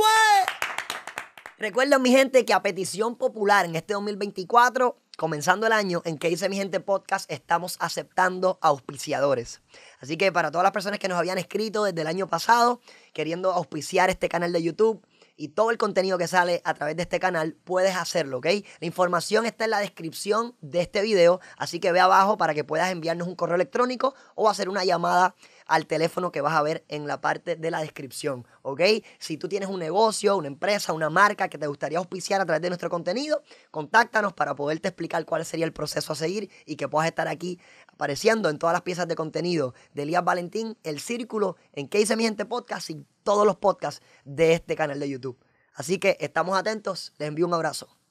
Speaker 1: Recuerden, mi gente, que a petición popular en este 2024, comenzando el año, en que hice mi gente podcast, estamos aceptando auspiciadores. Así que para todas las personas que nos habían escrito desde el año pasado, queriendo auspiciar este canal de YouTube, y todo el contenido que sale a través de este canal, puedes hacerlo, ¿ok? La información está en la descripción de este video, así que ve abajo para que puedas enviarnos un correo electrónico o hacer una llamada al teléfono que vas a ver en la parte de la descripción, ¿ok? Si tú tienes un negocio, una empresa, una marca que te gustaría auspiciar a través de nuestro contenido, contáctanos para poderte explicar cuál sería el proceso a seguir y que puedas estar aquí apareciendo en todas las piezas de contenido de Elías Valentín, El Círculo, en Que hice mi gente podcast y todos los podcasts de este canal de YouTube. Así que estamos atentos, les envío un abrazo.